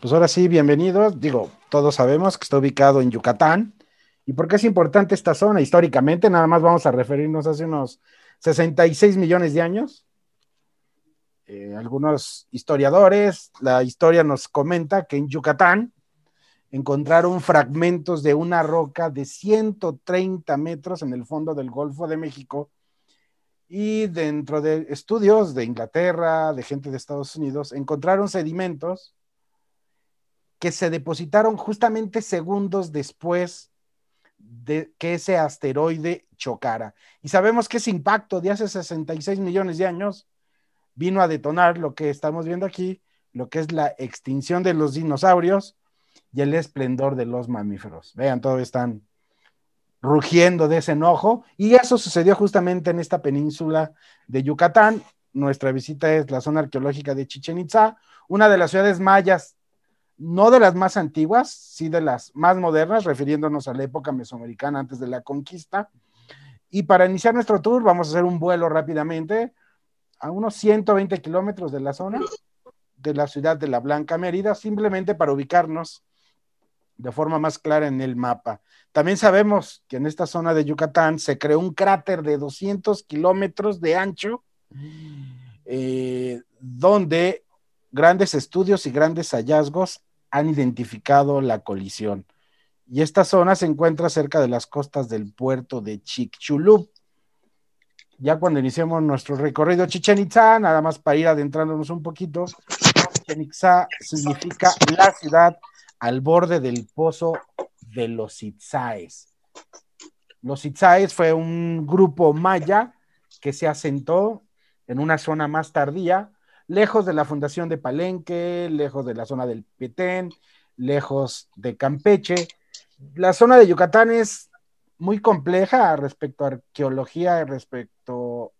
Pues ahora sí, bienvenidos. Digo, todos sabemos que está ubicado en Yucatán. ¿Y por qué es importante esta zona históricamente? Nada más vamos a referirnos hace unos 66 millones de años. Eh, algunos historiadores, la historia nos comenta que en Yucatán encontraron fragmentos de una roca de 130 metros en el fondo del Golfo de México y dentro de estudios de Inglaterra, de gente de Estados Unidos, encontraron sedimentos que se depositaron justamente segundos después de que ese asteroide chocara. Y sabemos que ese impacto de hace 66 millones de años vino a detonar lo que estamos viendo aquí, lo que es la extinción de los dinosaurios y el esplendor de los mamíferos. Vean, todos están rugiendo de ese enojo y eso sucedió justamente en esta península de Yucatán. Nuestra visita es la zona arqueológica de Chichen Itza, una de las ciudades mayas no de las más antiguas, sí de las más modernas, refiriéndonos a la época mesoamericana antes de la conquista. Y para iniciar nuestro tour vamos a hacer un vuelo rápidamente a unos 120 kilómetros de la zona de la ciudad de la Blanca Mérida, simplemente para ubicarnos de forma más clara en el mapa. También sabemos que en esta zona de Yucatán se creó un cráter de 200 kilómetros de ancho, eh, donde grandes estudios y grandes hallazgos han identificado la colisión. Y esta zona se encuentra cerca de las costas del puerto de Chicxulub. Ya cuando iniciemos nuestro recorrido, Chichen Itza, nada más para ir adentrándonos un poquito, Chichen Itza significa la ciudad al borde del pozo de los Itzaes. Los Itzaes fue un grupo maya que se asentó en una zona más tardía lejos de la fundación de Palenque, lejos de la zona del Petén, lejos de Campeche. La zona de Yucatán es muy compleja respecto a arqueología, y respecto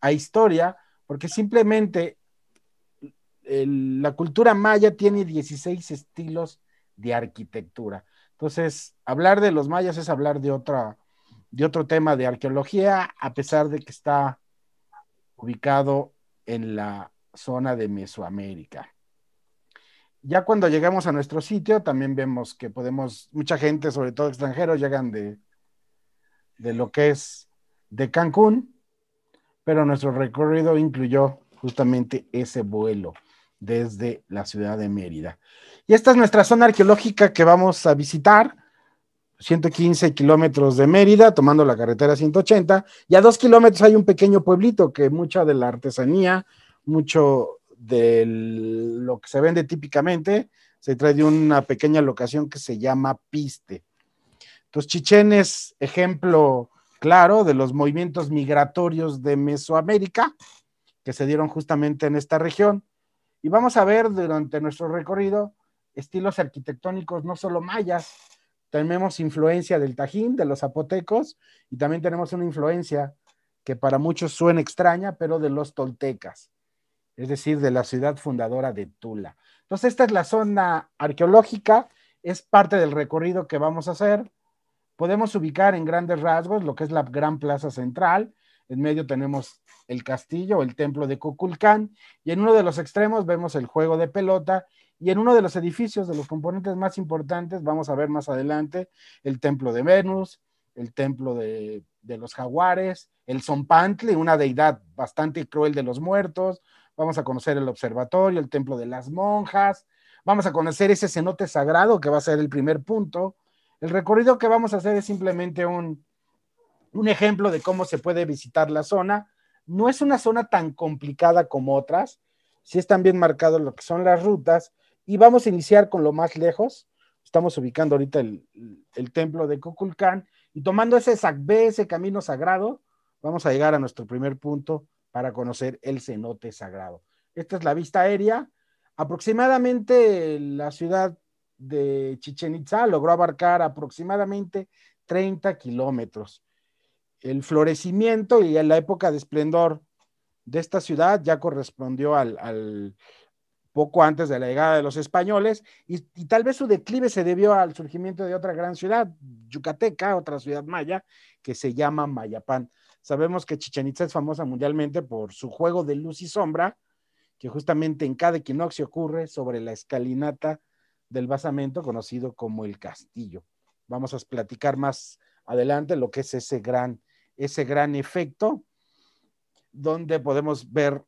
a historia, porque simplemente la cultura maya tiene 16 estilos de arquitectura. Entonces, hablar de los mayas es hablar de otra, de otro tema de arqueología, a pesar de que está ubicado en la zona de Mesoamérica. Ya cuando llegamos a nuestro sitio, también vemos que podemos, mucha gente, sobre todo extranjeros, llegan de, lo que es de Cancún, pero nuestro recorrido incluyó justamente ese vuelo desde la ciudad de Mérida. Y esta es nuestra zona arqueológica que vamos a visitar, 115 kilómetros de Mérida, tomando la carretera 180, y a dos kilómetros hay un pequeño pueblito que mucha de la artesanía mucho de lo que se vende típicamente. Se trae de una pequeña locación que se llama Piste. Entonces, Chichén es ejemplo claro de los movimientos migratorios de Mesoamérica que se dieron justamente en esta región. Y vamos a ver durante nuestro recorrido estilos arquitectónicos, no solo mayas, tenemos influencia del Tajín, de los zapotecos, y también tenemos una influencia que para muchos suena extraña, pero de los toltecas es decir, de la ciudad fundadora de Tula. Entonces, esta es la zona arqueológica, es parte del recorrido que vamos a hacer. Podemos ubicar en grandes rasgos lo que es la gran plaza central. En medio tenemos el castillo, el templo de Cuculcán, y en uno de los extremos vemos el juego de pelota, y en uno de los edificios de los componentes más importantes, vamos a ver más adelante, el templo de Venus, el templo de, los jaguares, el Zompantle, una deidad bastante cruel de los muertos, vamos a conocer el observatorio, el templo de las monjas, vamos a conocer ese cenote sagrado que va a ser el primer punto. El recorrido que vamos a hacer es simplemente un, ejemplo de cómo se puede visitar la zona. No es una zona tan complicada como otras, Si están bien marcados lo que son las rutas y vamos a iniciar con lo más lejos. Estamos ubicando ahorita el, el templo de Cuculcán. y tomando ese sacbé, ese camino sagrado, vamos a llegar a nuestro primer punto, para conocer el cenote sagrado. Esta es la vista aérea. Aproximadamente la ciudad de Chichen Itza logró abarcar aproximadamente 30 kilómetros. El florecimiento y la época de esplendor de esta ciudad ya correspondió al, poco antes de la llegada de los españoles y, y, tal vez su declive se debió al surgimiento de otra gran ciudad, Yucateca, otra ciudad maya, que se llama Mayapán. Sabemos que Chichen Itza es famosa mundialmente por su juego de luz y sombra, que justamente en cada equinoccio ocurre sobre la escalinata del basamento conocido como el castillo. Vamos a platicar más adelante lo que es ese gran, ese gran efecto, donde podemos ver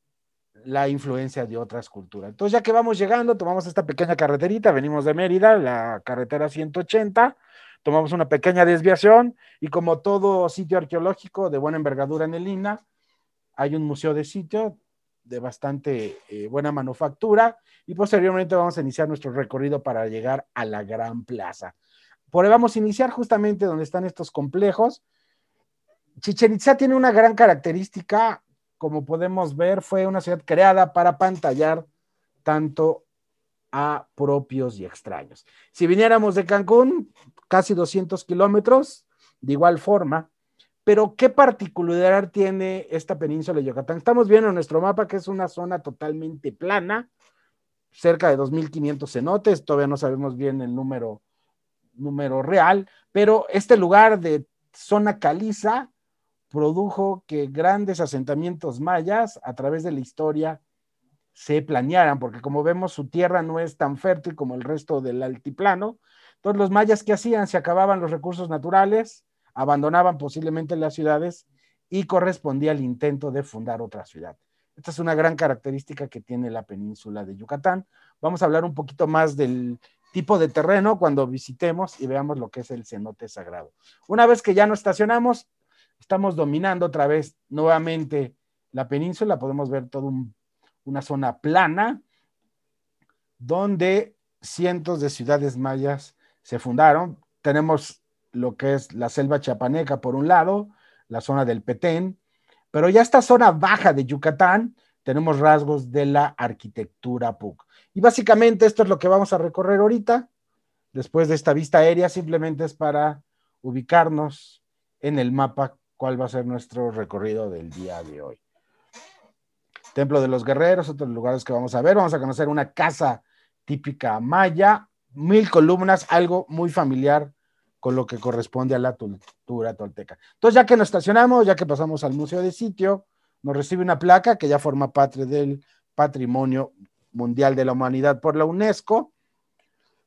la influencia de otras culturas. Entonces, ya que vamos llegando, tomamos esta pequeña carreterita, venimos de Mérida, la carretera 180, tomamos una pequeña desviación y como todo sitio arqueológico de buena envergadura en el INA, hay un museo de sitio de bastante eh, buena manufactura y posteriormente vamos a iniciar nuestro recorrido para llegar a la Gran Plaza. Por ahí vamos a iniciar justamente donde están estos complejos. Chichen Itza tiene una gran característica, como podemos ver, fue una ciudad creada para pantallar tanto a propios y extraños. Si viniéramos de Cancún, casi 200 kilómetros, de igual forma, pero ¿qué particularidad tiene esta península de Yucatán? Estamos viendo en nuestro mapa que es una zona totalmente plana, cerca de 2.500 cenotes, todavía no sabemos bien el número, número real, pero este lugar de zona caliza produjo que grandes asentamientos mayas a través de la historia se planearan, porque como vemos su tierra no es tan fértil como el resto del altiplano. Entonces los mayas que hacían se acababan los recursos naturales, abandonaban posiblemente las ciudades y correspondía al intento de fundar otra ciudad. Esta es una gran característica que tiene la península de Yucatán. Vamos a hablar un poquito más del tipo de terreno cuando visitemos y veamos lo que es el cenote sagrado. Una vez que ya nos estacionamos, estamos dominando otra vez nuevamente la península. Podemos ver todo un una zona plana donde cientos de ciudades mayas se fundaron. Tenemos lo que es la selva chapaneca por un lado, la zona del Petén, pero ya esta zona baja de Yucatán tenemos rasgos de la arquitectura PUC. Y básicamente esto es lo que vamos a recorrer ahorita, después de esta vista aérea, simplemente es para ubicarnos en el mapa cuál va a ser nuestro recorrido del día de hoy. Templo de los Guerreros, otros lugares que vamos a ver. Vamos a conocer una casa típica maya, mil columnas, algo muy familiar con lo que corresponde a la cultura tolteca. Entonces, ya que nos estacionamos, ya que pasamos al museo de sitio, nos recibe una placa que ya forma parte del Patrimonio Mundial de la Humanidad por la UNESCO,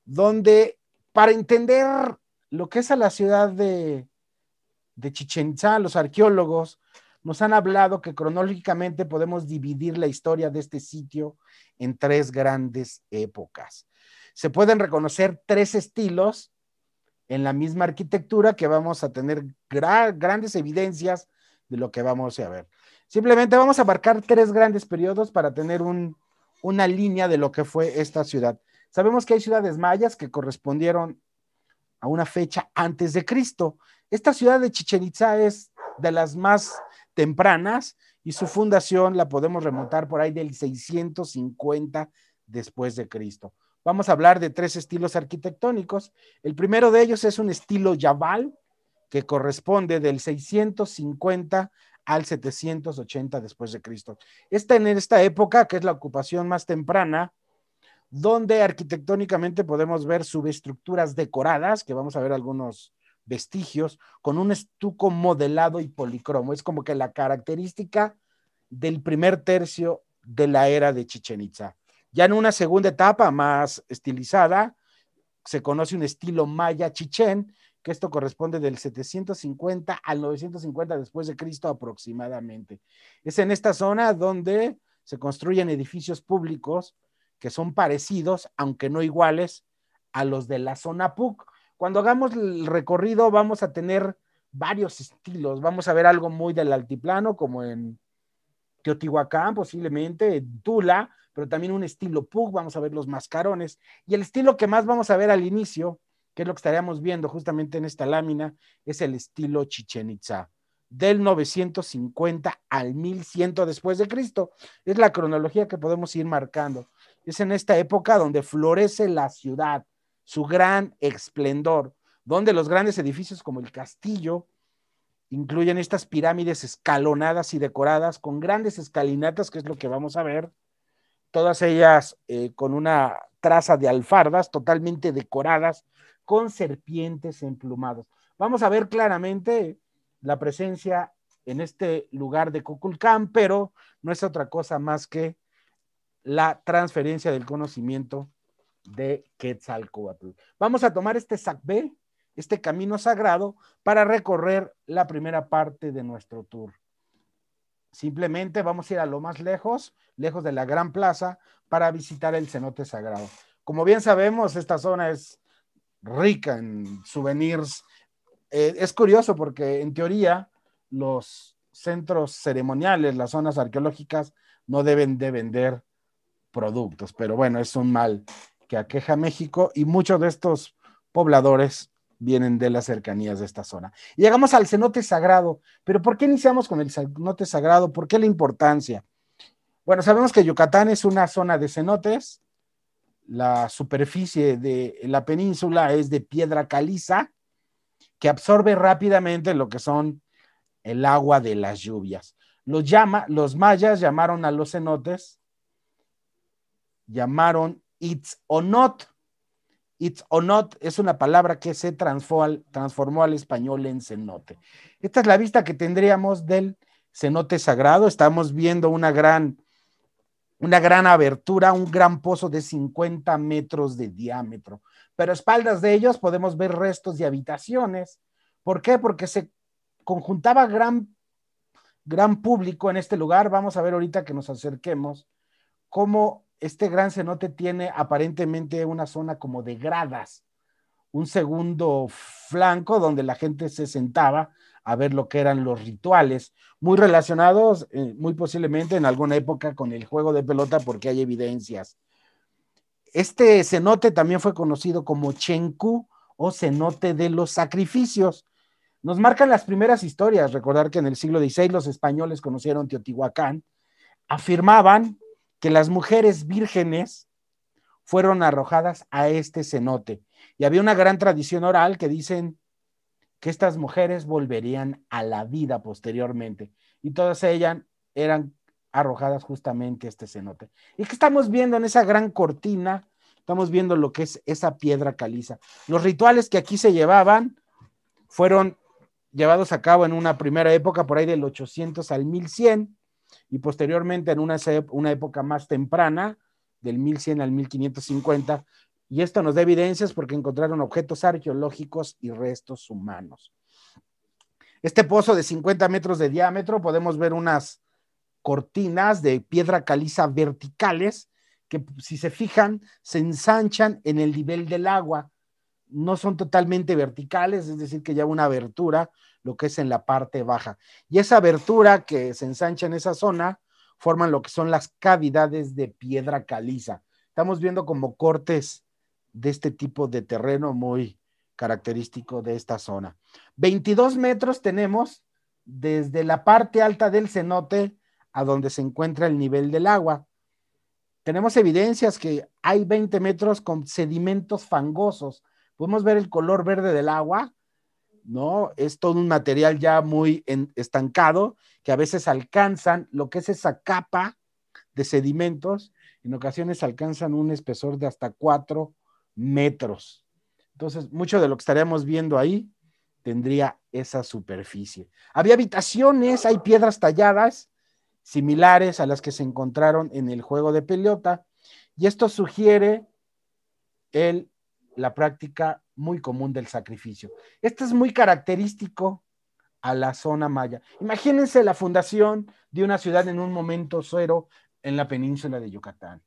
donde para entender lo que es a la ciudad de, de Chichen los arqueólogos nos han hablado que cronológicamente podemos dividir la historia de este sitio en tres grandes épocas. Se pueden reconocer tres estilos en la misma arquitectura que vamos a tener grandes evidencias de lo que vamos a ver. Simplemente vamos a abarcar tres grandes periodos para tener una línea de lo que fue esta ciudad. Sabemos que hay ciudades mayas que correspondieron a una fecha antes de Cristo. Esta ciudad de Chichen Itza es de las más tempranas y su fundación la podemos remontar por ahí del 650 después de Cristo. Vamos a hablar de tres estilos arquitectónicos. El primero de ellos es un estilo Yabal que corresponde del 650 al 780 después de Cristo. Esta en esta época, que es la ocupación más temprana, donde arquitectónicamente podemos ver subestructuras decoradas, que vamos a ver algunos vestigios con un estuco modelado y policromo. Es como que la característica del primer tercio de la era de Chichen Itza. Ya en una segunda etapa más estilizada, se conoce un estilo maya chichen, que esto corresponde del 750 al 950 después de Cristo aproximadamente. Es en esta zona donde se construyen edificios públicos que son parecidos, aunque no iguales, a los de la zona PUC. Cuando hagamos el recorrido vamos a tener varios estilos. Vamos a ver algo muy del altiplano, como en Teotihuacán, posiblemente, en Tula, pero también un estilo Pug, vamos a ver los mascarones. Y el estilo que más vamos a ver al inicio, que es lo que estaríamos viendo justamente en esta lámina, es el estilo Chichen Itza, del 950 al 1100 después de Cristo. Es la cronología que podemos ir marcando. Es en esta época donde florece la ciudad, su gran esplendor, donde los grandes edificios como el castillo incluyen estas pirámides escalonadas y decoradas con grandes escalinatas, que es lo que vamos a ver, todas ellas eh, con una traza de alfardas totalmente decoradas con serpientes emplumadas. Vamos a ver claramente la presencia en este lugar de Cuculcán, pero no es otra cosa más que la transferencia del conocimiento de Quetzalcoatl. Vamos a tomar este Sacbel, este camino sagrado, para recorrer la primera parte de nuestro tour. Simplemente vamos a ir a lo más lejos, lejos de la gran plaza, para visitar el cenote sagrado. Como bien sabemos, esta zona es rica en souvenirs. Eh, es curioso porque en teoría los centros ceremoniales, las zonas arqueológicas, no deben de vender productos, pero bueno, es un mal que aqueja México y muchos de estos pobladores vienen de las cercanías de esta zona. Llegamos al cenote sagrado, pero ¿por qué iniciamos con el cenote sagrado? ¿Por qué la importancia? Bueno, sabemos que Yucatán es una zona de cenotes, la superficie de la península es de piedra caliza que absorbe rápidamente lo que son el agua de las lluvias. Los, llama, los mayas llamaron a los cenotes, llamaron It's or not. It's or not es una palabra que se transformó, al, español en cenote. Esta es la vista que tendríamos del cenote sagrado. Estamos viendo una gran, una gran abertura, un gran pozo de 50 metros de diámetro. Pero a espaldas de ellos podemos ver restos de habitaciones. ¿Por qué? Porque se conjuntaba gran, gran público en este lugar. Vamos a ver ahorita que nos acerquemos cómo este gran cenote tiene aparentemente una zona como de gradas, un segundo flanco donde la gente se sentaba a ver lo que eran los rituales, muy relacionados eh, muy posiblemente en alguna época con el juego de pelota porque hay evidencias. Este cenote también fue conocido como Chenku o cenote de los sacrificios. Nos marcan las primeras historias, recordar que en el siglo XVI los españoles conocieron Teotihuacán, afirmaban que las mujeres vírgenes fueron arrojadas a este cenote. Y había una gran tradición oral que dicen que estas mujeres volverían a la vida posteriormente. Y todas ellas eran arrojadas justamente a este cenote. ¿Y que estamos viendo en esa gran cortina? Estamos viendo lo que es esa piedra caliza. Los rituales que aquí se llevaban fueron llevados a cabo en una primera época, por ahí del 800 al 1100, y posteriormente en una, una época más temprana, del 1100 al 1550, y esto nos da evidencias porque encontraron objetos arqueológicos y restos humanos. Este pozo de 50 metros de diámetro podemos ver unas cortinas de piedra caliza verticales que si se fijan se ensanchan en el nivel del agua no son totalmente verticales, es decir, que ya una abertura, lo que es en la parte baja. Y esa abertura que se ensancha en esa zona forman lo que son las cavidades de piedra caliza. Estamos viendo como cortes de este tipo de terreno muy característico de esta zona. 22 metros tenemos desde la parte alta del cenote a donde se encuentra el nivel del agua. Tenemos evidencias que hay 20 metros con sedimentos fangosos, Podemos ver el color verde del agua, ¿no? Es todo un material ya muy estancado que a veces alcanzan lo que es esa capa de sedimentos, en ocasiones alcanzan un espesor de hasta 4 metros. Entonces, mucho de lo que estaríamos viendo ahí tendría esa superficie. Había habitaciones, hay piedras talladas similares a las que se encontraron en el juego de pelota, y esto sugiere el la práctica muy común del sacrificio. Esto es muy característico a la zona maya. Imagínense la fundación de una ciudad en un momento suero en la península de Yucatán.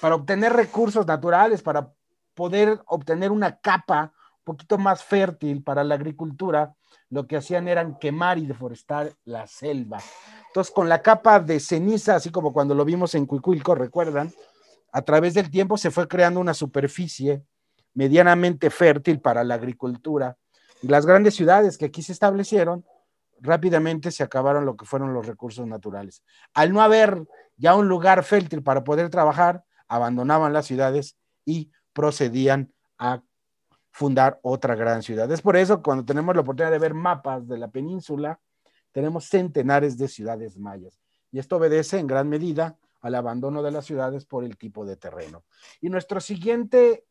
Para obtener recursos naturales, para poder obtener una capa un poquito más fértil para la agricultura, lo que hacían eran quemar y deforestar la selva. Entonces, con la capa de ceniza, así como cuando lo vimos en Cuicuilco, recuerdan, a través del tiempo se fue creando una superficie medianamente fértil para la agricultura. Y las grandes ciudades que aquí se establecieron, rápidamente se acabaron lo que fueron los recursos naturales. Al no haber ya un lugar fértil para poder trabajar, abandonaban las ciudades y procedían a fundar otra gran ciudad. Es por eso cuando tenemos la oportunidad de ver mapas de la península, tenemos centenares de ciudades mayas. Y esto obedece en gran medida al abandono de las ciudades por el tipo de terreno. Y nuestro siguiente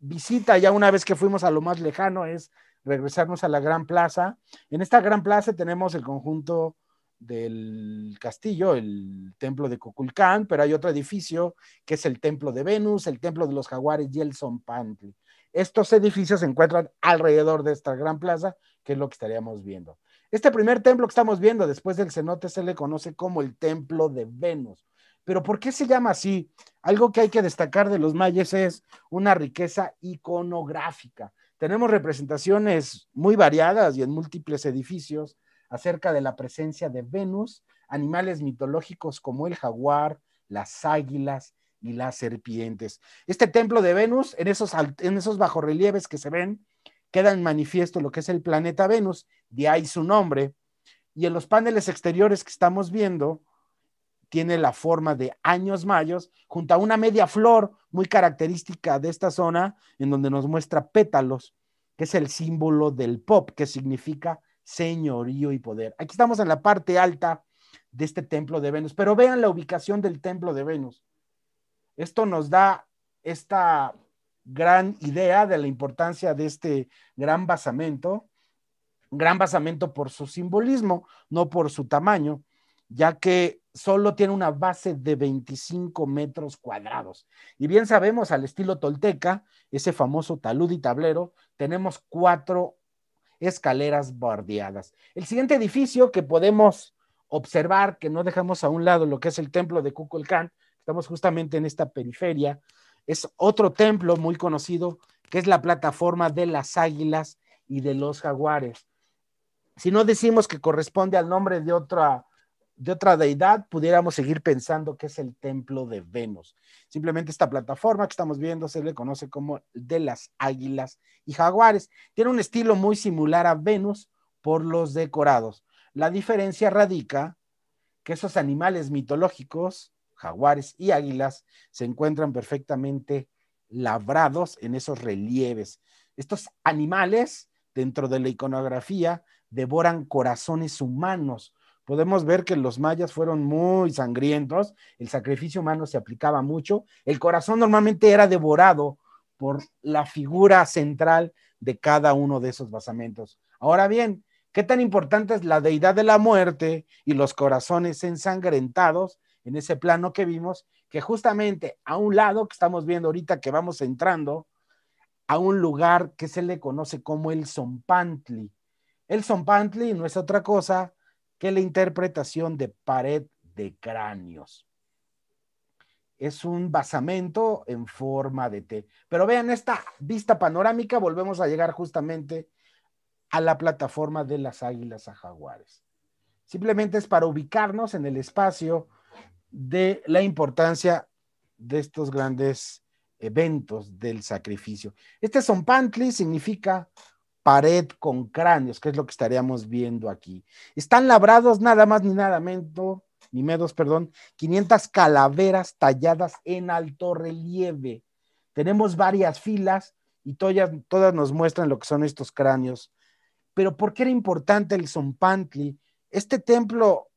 visita ya una vez que fuimos a lo más lejano es regresarnos a la Gran Plaza. En esta Gran Plaza tenemos el conjunto del castillo, el templo de Cuculcán, pero hay otro edificio que es el templo de Venus, el templo de los jaguares y el Zompantli. Estos edificios se encuentran alrededor de esta gran plaza, que es lo que estaríamos viendo. Este primer templo que estamos viendo después del cenote se le conoce como el templo de Venus pero ¿por qué se llama así? Algo que hay que destacar de los mayas es una riqueza iconográfica. Tenemos representaciones muy variadas y en múltiples edificios acerca de la presencia de Venus, animales mitológicos como el jaguar, las águilas y las serpientes. Este templo de Venus, en esos, en esos bajorrelieves que se ven, queda en manifiesto lo que es el planeta Venus, de ahí su nombre. Y en los paneles exteriores que estamos viendo, tiene la forma de años mayos, junto a una media flor muy característica de esta zona, en donde nos muestra pétalos, que es el símbolo del pop, que significa señorío y poder. Aquí estamos en la parte alta de este templo de Venus, pero vean la ubicación del templo de Venus. Esto nos da esta gran idea de la importancia de este gran basamento, gran basamento por su simbolismo, no por su tamaño ya que solo tiene una base de 25 metros cuadrados. Y bien sabemos, al estilo tolteca, ese famoso talud y tablero, tenemos cuatro escaleras bordeadas. El siguiente edificio que podemos observar, que no dejamos a un lado lo que es el templo de Kukulcán, estamos justamente en esta periferia, es otro templo muy conocido, que es la plataforma de las águilas y de los jaguares. Si no decimos que corresponde al nombre de otra de otra deidad, pudiéramos seguir pensando que es el templo de Venus. Simplemente esta plataforma que estamos viendo se le conoce como de las águilas y jaguares. Tiene un estilo muy similar a Venus por los decorados. La diferencia radica que esos animales mitológicos, jaguares y águilas, se encuentran perfectamente labrados en esos relieves. Estos animales, dentro de la iconografía, devoran corazones humanos podemos ver que los mayas fueron muy sangrientos, el sacrificio humano se aplicaba mucho, el corazón normalmente era devorado por la figura central de cada uno de esos basamentos. Ahora bien, ¿qué tan importante es la deidad de la muerte y los corazones ensangrentados en ese plano que vimos? Que justamente a un lado que estamos viendo ahorita que vamos entrando, a un lugar que se le conoce como el Zompantli. El Zompantli no es otra cosa que la interpretación de pared de cráneos. Es un basamento en forma de T. Pero vean esta vista panorámica, volvemos a llegar justamente a la plataforma de las águilas a jaguares. Simplemente es para ubicarnos en el espacio de la importancia de estos grandes eventos del sacrificio. Este Zompantli significa pared con cráneos, que es lo que estaríamos viendo aquí. Están labrados nada más ni nada menos, ni medos, perdón, 500 calaveras talladas en alto relieve. Tenemos varias filas y todas, todas nos muestran lo que son estos cráneos. Pero ¿por qué era importante el Zompantli? Este templo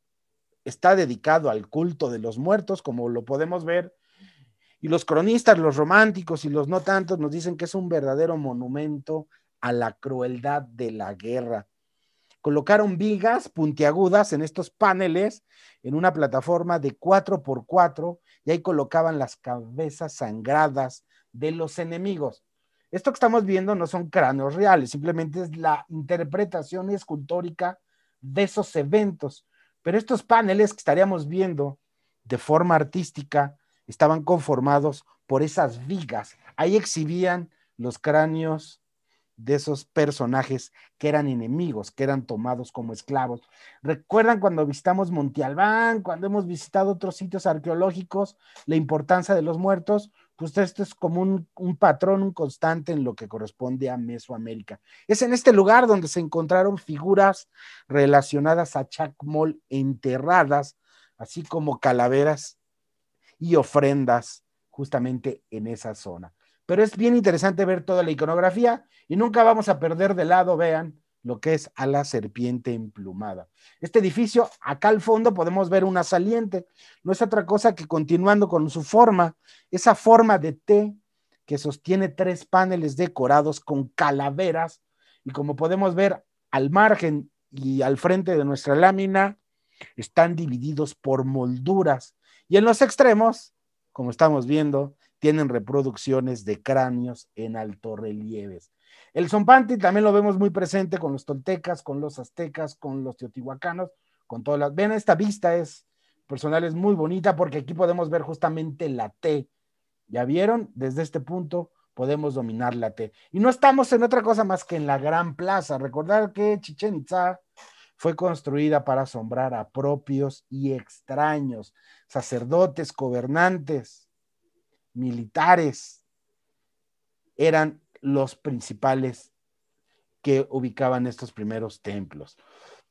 está dedicado al culto de los muertos, como lo podemos ver, y los cronistas, los románticos y los no tantos nos dicen que es un verdadero monumento a la crueldad de la guerra. Colocaron vigas puntiagudas en estos paneles en una plataforma de 4x4 y ahí colocaban las cabezas sangradas de los enemigos. Esto que estamos viendo no son cráneos reales, simplemente es la interpretación escultórica de esos eventos. Pero estos paneles que estaríamos viendo de forma artística estaban conformados por esas vigas. Ahí exhibían los cráneos de esos personajes que eran enemigos, que eran tomados como esclavos. ¿Recuerdan cuando visitamos Montialbán, cuando hemos visitado otros sitios arqueológicos, la importancia de los muertos? Pues esto es como un, un patrón, un constante en lo que corresponde a Mesoamérica. Es en este lugar donde se encontraron figuras relacionadas a Chacmol enterradas, así como calaveras y ofrendas justamente en esa zona pero es bien interesante ver toda la iconografía y nunca vamos a perder de lado, vean, lo que es a la serpiente emplumada. Este edificio, acá al fondo podemos ver una saliente, no es otra cosa que continuando con su forma, esa forma de T que sostiene tres paneles decorados con calaveras y como podemos ver al margen y al frente de nuestra lámina están divididos por molduras y en los extremos, como estamos viendo, tienen reproducciones de cráneos en altorrelieves. El Zompanti también lo vemos muy presente con los toltecas, con los aztecas, con los teotihuacanos, con todas las... Ven, esta vista es personal, es muy bonita porque aquí podemos ver justamente la T. ¿Ya vieron? Desde este punto podemos dominar la T. Y no estamos en otra cosa más que en la gran plaza. Recordar que Chichen Itza fue construida para asombrar a propios y extraños, sacerdotes, gobernantes, militares eran los principales que ubicaban estos primeros templos.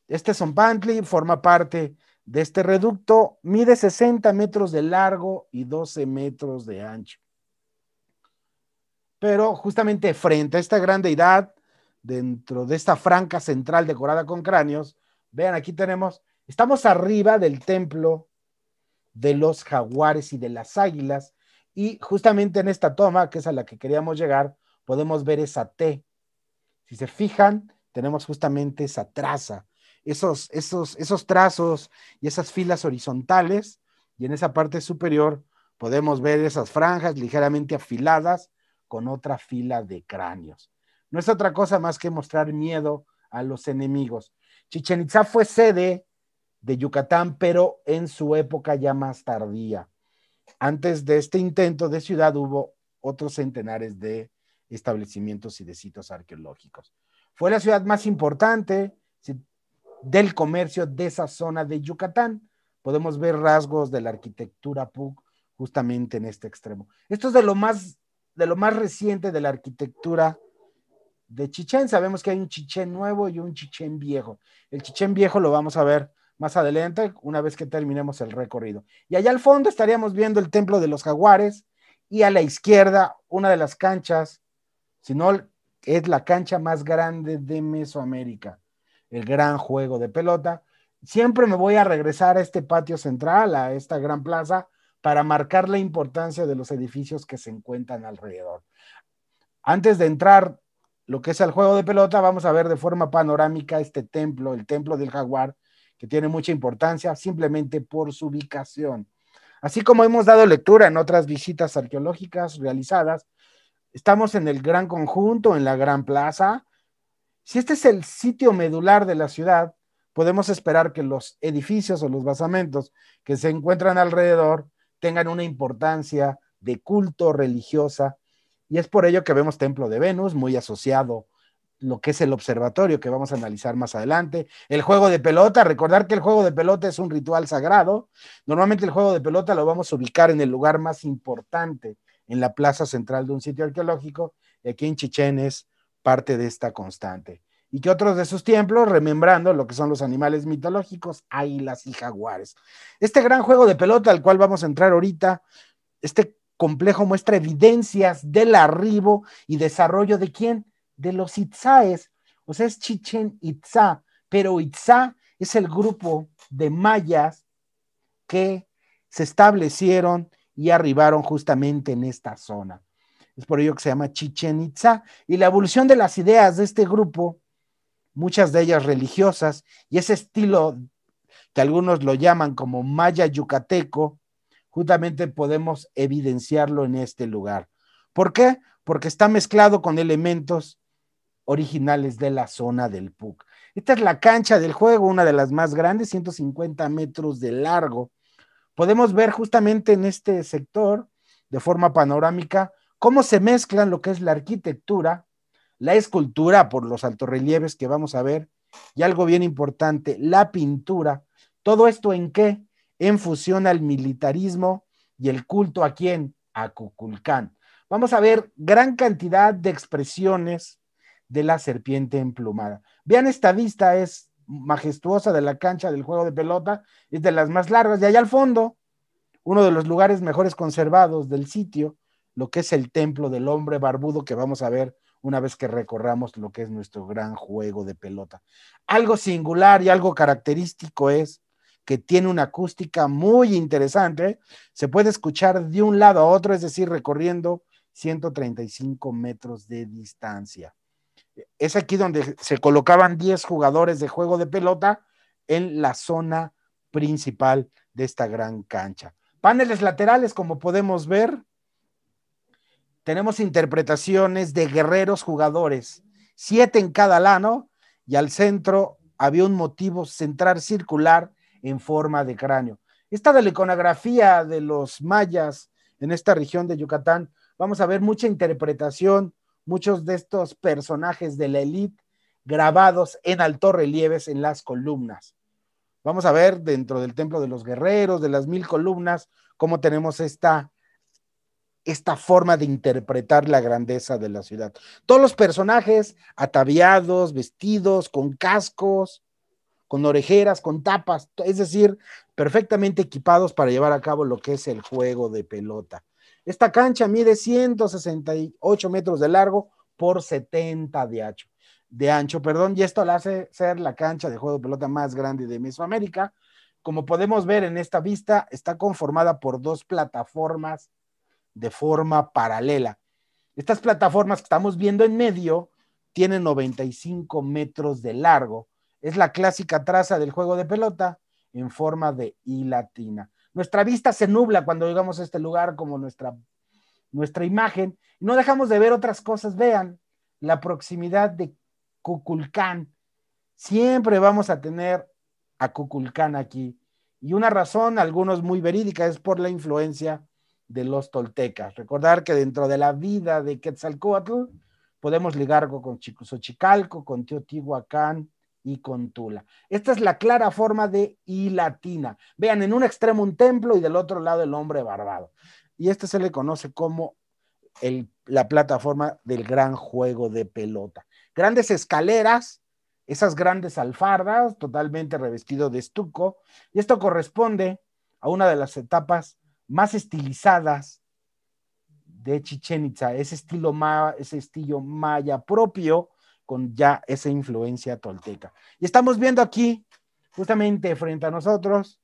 Este Zompantli forma parte de este reducto, mide 60 metros de largo y 12 metros de ancho. Pero justamente frente a esta gran deidad, dentro de esta franca central decorada con cráneos, vean, aquí tenemos, estamos arriba del templo de los jaguares y de las águilas, y justamente en esta toma, que es a la que queríamos llegar, podemos ver esa T. Si se fijan, tenemos justamente esa traza, esos, esos, esos trazos y esas filas horizontales. Y en esa parte superior podemos ver esas franjas ligeramente afiladas con otra fila de cráneos. No es otra cosa más que mostrar miedo a los enemigos. Chichen Itza fue sede de Yucatán, pero en su época ya más tardía. Antes de este intento de ciudad hubo otros centenares de establecimientos y de sitios arqueológicos. Fue la ciudad más importante del comercio de esa zona de Yucatán. Podemos ver rasgos de la arquitectura PUC justamente en este extremo. Esto es de lo más, de lo más reciente de la arquitectura de Chichén. Sabemos que hay un Chichén nuevo y un Chichén viejo. El Chichén viejo lo vamos a ver más adelante, una vez que terminemos el recorrido. Y allá al fondo estaríamos viendo el templo de los jaguares y a la izquierda una de las canchas, si no es la cancha más grande de Mesoamérica, el gran juego de pelota. Siempre me voy a regresar a este patio central, a esta gran plaza, para marcar la importancia de los edificios que se encuentran alrededor. Antes de entrar lo que es el juego de pelota, vamos a ver de forma panorámica este templo, el templo del jaguar, que tiene mucha importancia simplemente por su ubicación. Así como hemos dado lectura en otras visitas arqueológicas realizadas, estamos en el Gran Conjunto, en la Gran Plaza. Si este es el sitio medular de la ciudad, podemos esperar que los edificios o los basamentos que se encuentran alrededor tengan una importancia de culto religiosa y es por ello que vemos Templo de Venus muy asociado lo que es el observatorio que vamos a analizar más adelante. El juego de pelota, recordar que el juego de pelota es un ritual sagrado. Normalmente el juego de pelota lo vamos a ubicar en el lugar más importante, en la plaza central de un sitio arqueológico. Y aquí en Chichén es parte de esta constante. Y que otros de sus templos remembrando lo que son los animales mitológicos, águilas y jaguares. Este gran juego de pelota al cual vamos a entrar ahorita, este complejo muestra evidencias del arribo y desarrollo de quién? de los Itzaes, o sea, es Chichen Itza, pero Itzá es el grupo de mayas que se establecieron y arribaron justamente en esta zona. Es por ello que se llama Chichen Itza. Y la evolución de las ideas de este grupo, muchas de ellas religiosas, y ese estilo que algunos lo llaman como maya yucateco, justamente podemos evidenciarlo en este lugar. ¿Por qué? Porque está mezclado con elementos originales de la zona del PUC. Esta es la cancha del juego, una de las más grandes, 150 metros de largo. Podemos ver justamente en este sector, de forma panorámica, cómo se mezclan lo que es la arquitectura, la escultura por los altorrelieves que vamos a ver, y algo bien importante, la pintura. ¿Todo esto en qué? En fusión al militarismo y el culto a quién? A Cuculcán. Vamos a ver gran cantidad de expresiones de la serpiente emplumada. Vean esta vista, es majestuosa de la cancha del juego de pelota, es de las más largas, y allá al fondo, uno de los lugares mejores conservados del sitio, lo que es el templo del hombre barbudo que vamos a ver una vez que recorramos lo que es nuestro gran juego de pelota. Algo singular y algo característico es que tiene una acústica muy interesante, se puede escuchar de un lado a otro, es decir, recorriendo 135 metros de distancia es aquí donde se colocaban 10 jugadores de juego de pelota en la zona principal de esta gran cancha. Paneles laterales, como podemos ver, tenemos interpretaciones de guerreros jugadores, siete en cada lado, y al centro había un motivo central circular en forma de cráneo. Esta de la iconografía de los mayas en esta región de Yucatán, vamos a ver mucha interpretación muchos de estos personajes de la élite grabados en alto relieves en las columnas. Vamos a ver dentro del templo de los guerreros, de las mil columnas, cómo tenemos esta, esta forma de interpretar la grandeza de la ciudad. Todos los personajes ataviados, vestidos, con cascos, con orejeras, con tapas, es decir, perfectamente equipados para llevar a cabo lo que es el juego de pelota. Esta cancha mide 168 metros de largo por 70 de ancho. De ancho, perdón, y esto la hace ser la cancha de juego de pelota más grande de Mesoamérica. Como podemos ver en esta vista, está conformada por dos plataformas de forma paralela. Estas plataformas que estamos viendo en medio tienen 95 metros de largo. Es la clásica traza del juego de pelota en forma de I latina nuestra vista se nubla cuando llegamos a este lugar como nuestra, nuestra imagen. No dejamos de ver otras cosas. Vean la proximidad de Cuculcán. Siempre vamos a tener a Cuculcán aquí. Y una razón, algunos muy verídica, es por la influencia de los toltecas. Recordar que dentro de la vida de Quetzalcoatl podemos ligar con Xochicalco, con Teotihuacán, y con Tula. Esta es la clara forma de y latina. Vean, en un extremo un templo y del otro lado el hombre barbado. Y este se le conoce como el, la plataforma del gran juego de pelota. Grandes escaleras, esas grandes alfardas, totalmente revestido de estuco. Y esto corresponde a una de las etapas más estilizadas de Chichen Itza, ese estilo, ese estilo maya propio con ya esa influencia tolteca. Y estamos viendo aquí, justamente frente a nosotros,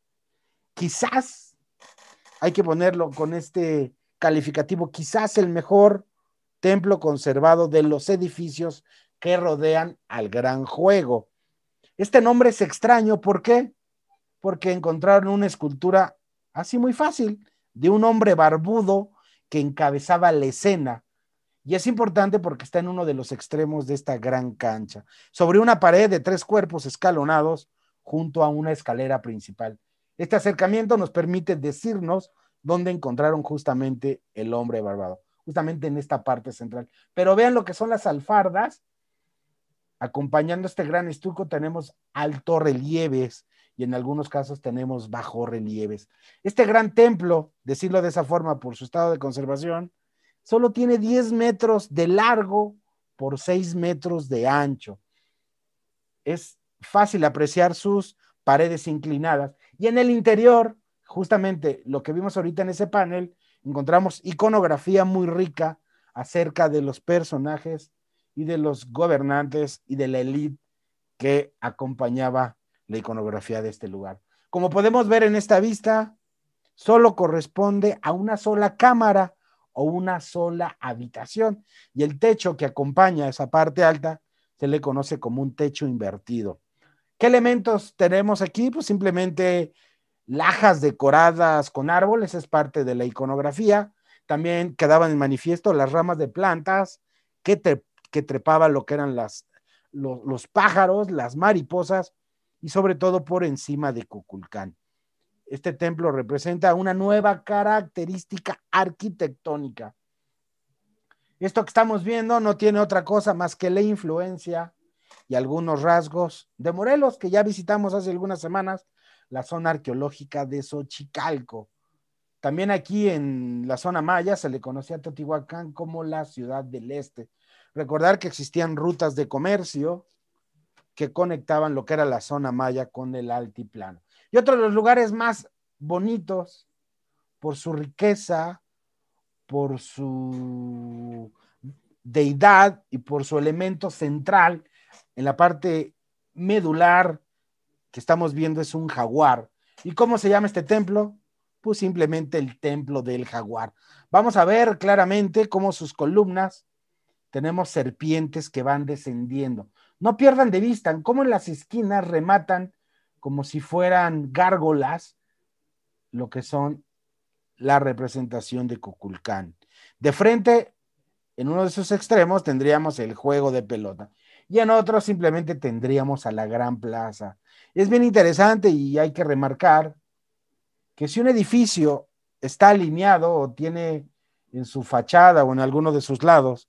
quizás, hay que ponerlo con este calificativo, quizás el mejor templo conservado de los edificios que rodean al gran juego. Este nombre es extraño, ¿por qué? Porque encontraron una escultura así muy fácil de un hombre barbudo que encabezaba la escena y es importante porque está en uno de los extremos de esta gran cancha, sobre una pared de tres cuerpos escalonados junto a una escalera principal. Este acercamiento nos permite decirnos dónde encontraron justamente el hombre barbado, justamente en esta parte central. Pero vean lo que son las alfardas. Acompañando este gran estuco tenemos altorrelieves y en algunos casos tenemos bajorrelieves. Este gran templo, decirlo de esa forma por su estado de conservación, solo tiene 10 metros de largo por 6 metros de ancho. Es fácil apreciar sus paredes inclinadas. Y en el interior, justamente lo que vimos ahorita en ese panel, encontramos iconografía muy rica acerca de los personajes y de los gobernantes y de la élite que acompañaba la iconografía de este lugar. Como podemos ver en esta vista, solo corresponde a una sola cámara o una sola habitación. Y el techo que acompaña esa parte alta se le conoce como un techo invertido. ¿Qué elementos tenemos aquí? Pues simplemente lajas decoradas con árboles, es parte de la iconografía. También quedaban en manifiesto las ramas de plantas que, que trepaban lo que eran los, los, pájaros, las mariposas y sobre todo por encima de Cuculcán. Este templo representa una nueva característica arquitectónica. Esto que estamos viendo no tiene otra cosa más que la influencia y algunos rasgos de Morelos, que ya visitamos hace algunas semanas, la zona arqueológica de Xochicalco. También aquí en la zona maya se le conocía a Teotihuacán como la ciudad del este. Recordar que existían rutas de comercio que conectaban lo que era la zona maya con el altiplano y otro de los lugares más bonitos por su riqueza, por su deidad y por su elemento central en la parte medular que estamos viendo es un jaguar. ¿Y cómo se llama este templo? Pues simplemente el templo del jaguar. Vamos a ver claramente cómo sus columnas tenemos serpientes que van descendiendo. No pierdan de vista cómo en las esquinas rematan como si fueran gárgolas, lo que son la representación de Cuculcán. De frente, en uno de sus extremos tendríamos el juego de pelota y en otro simplemente tendríamos a la gran plaza. Es bien interesante y hay que remarcar que si un edificio está alineado o tiene en su fachada o en alguno de sus lados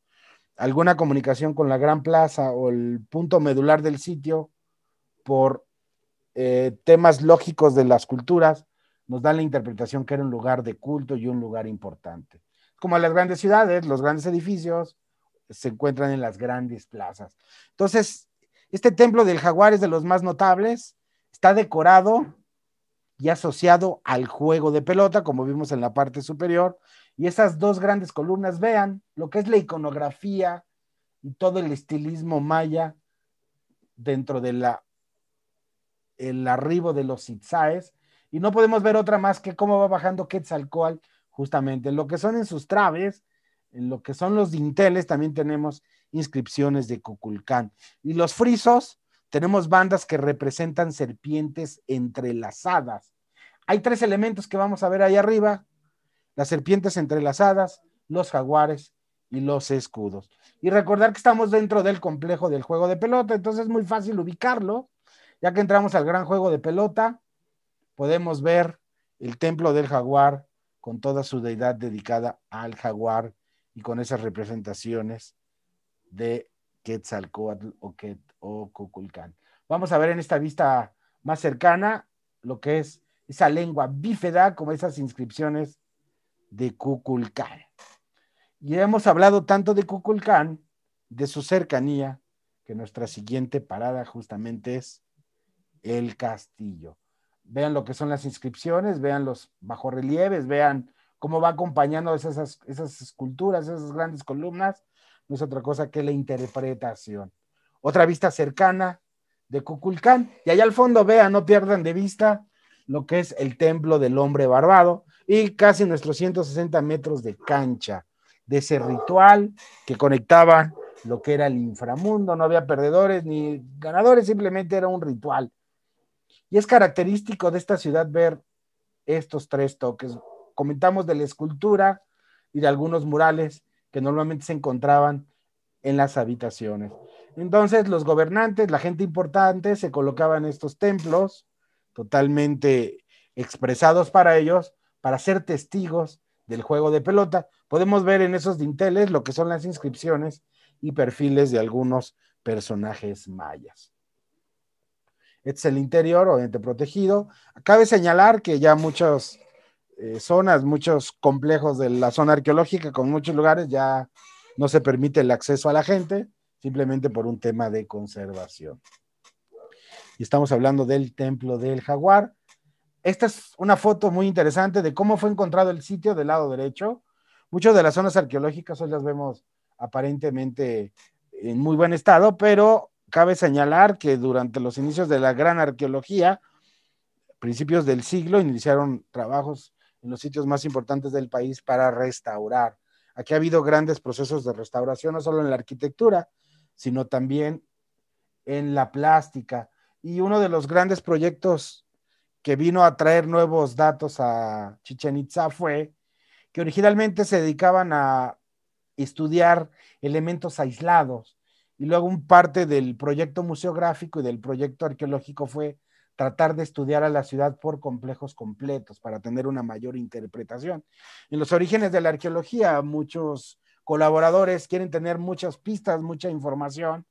alguna comunicación con la gran plaza o el punto medular del sitio por eh, temas lógicos de las culturas, nos dan la interpretación que era un lugar de culto y un lugar importante. Como las grandes ciudades, los grandes edificios se encuentran en las grandes plazas. Entonces, este templo del jaguar es de los más notables, está decorado y asociado al juego de pelota, como vimos en la parte superior, y esas dos grandes columnas, vean lo que es la iconografía y todo el estilismo maya dentro de la el arribo de los Itzaes, y no podemos ver otra más que cómo va bajando Quetzalcoatl, justamente. En lo que son en sus traves, en lo que son los dinteles, también tenemos inscripciones de Cuculcán. Y los frisos, tenemos bandas que representan serpientes entrelazadas. Hay tres elementos que vamos a ver ahí arriba: las serpientes entrelazadas, los jaguares y los escudos. Y recordar que estamos dentro del complejo del juego de pelota, entonces es muy fácil ubicarlo ya que entramos al gran juego de pelota, podemos ver el templo del jaguar con toda su deidad dedicada al jaguar y con esas representaciones de Quetzalcoatl o, Quet, o Cuculcán. Vamos a ver en esta vista más cercana lo que es esa lengua bífeda, como esas inscripciones de Cuculcán. Y hemos hablado tanto de Cuculcán, de su cercanía, que nuestra siguiente parada justamente es el castillo. Vean lo que son las inscripciones, vean los bajorrelieves, vean cómo va acompañando esas, esas esculturas, esas grandes columnas. No es otra cosa que la interpretación. Otra vista cercana de Cuculcán. Y allá al fondo, vean, no pierdan de vista lo que es el templo del hombre barbado y casi nuestros 160 metros de cancha de ese ritual que conectaba lo que era el inframundo, no había perdedores ni ganadores, simplemente era un ritual y es característico de esta ciudad ver estos tres toques. Comentamos de la escultura y de algunos murales que normalmente se encontraban en las habitaciones. Entonces los gobernantes, la gente importante, se colocaban estos templos totalmente expresados para ellos, para ser testigos del juego de pelota. Podemos ver en esos dinteles lo que son las inscripciones y perfiles de algunos personajes mayas. Este es el interior, o obviamente protegido. Cabe señalar que ya muchas eh, zonas, muchos complejos de la zona arqueológica, con muchos lugares, ya no se permite el acceso a la gente, simplemente por un tema de conservación. Y estamos hablando del templo del jaguar. Esta es una foto muy interesante de cómo fue encontrado el sitio del lado derecho. Muchas de las zonas arqueológicas hoy las vemos aparentemente en muy buen estado, pero cabe señalar que durante los inicios de la gran arqueología, principios del siglo, iniciaron trabajos en los sitios más importantes del país para restaurar. Aquí ha habido grandes procesos de restauración, no solo en la arquitectura, sino también en la plástica. Y uno de los grandes proyectos que vino a traer nuevos datos a Chichen Itza fue que originalmente se dedicaban a estudiar elementos aislados, y luego un parte del proyecto museográfico y del proyecto arqueológico fue tratar de estudiar a la ciudad por complejos completos para tener una mayor interpretación. En los orígenes de la arqueología, muchos colaboradores quieren tener muchas pistas, mucha información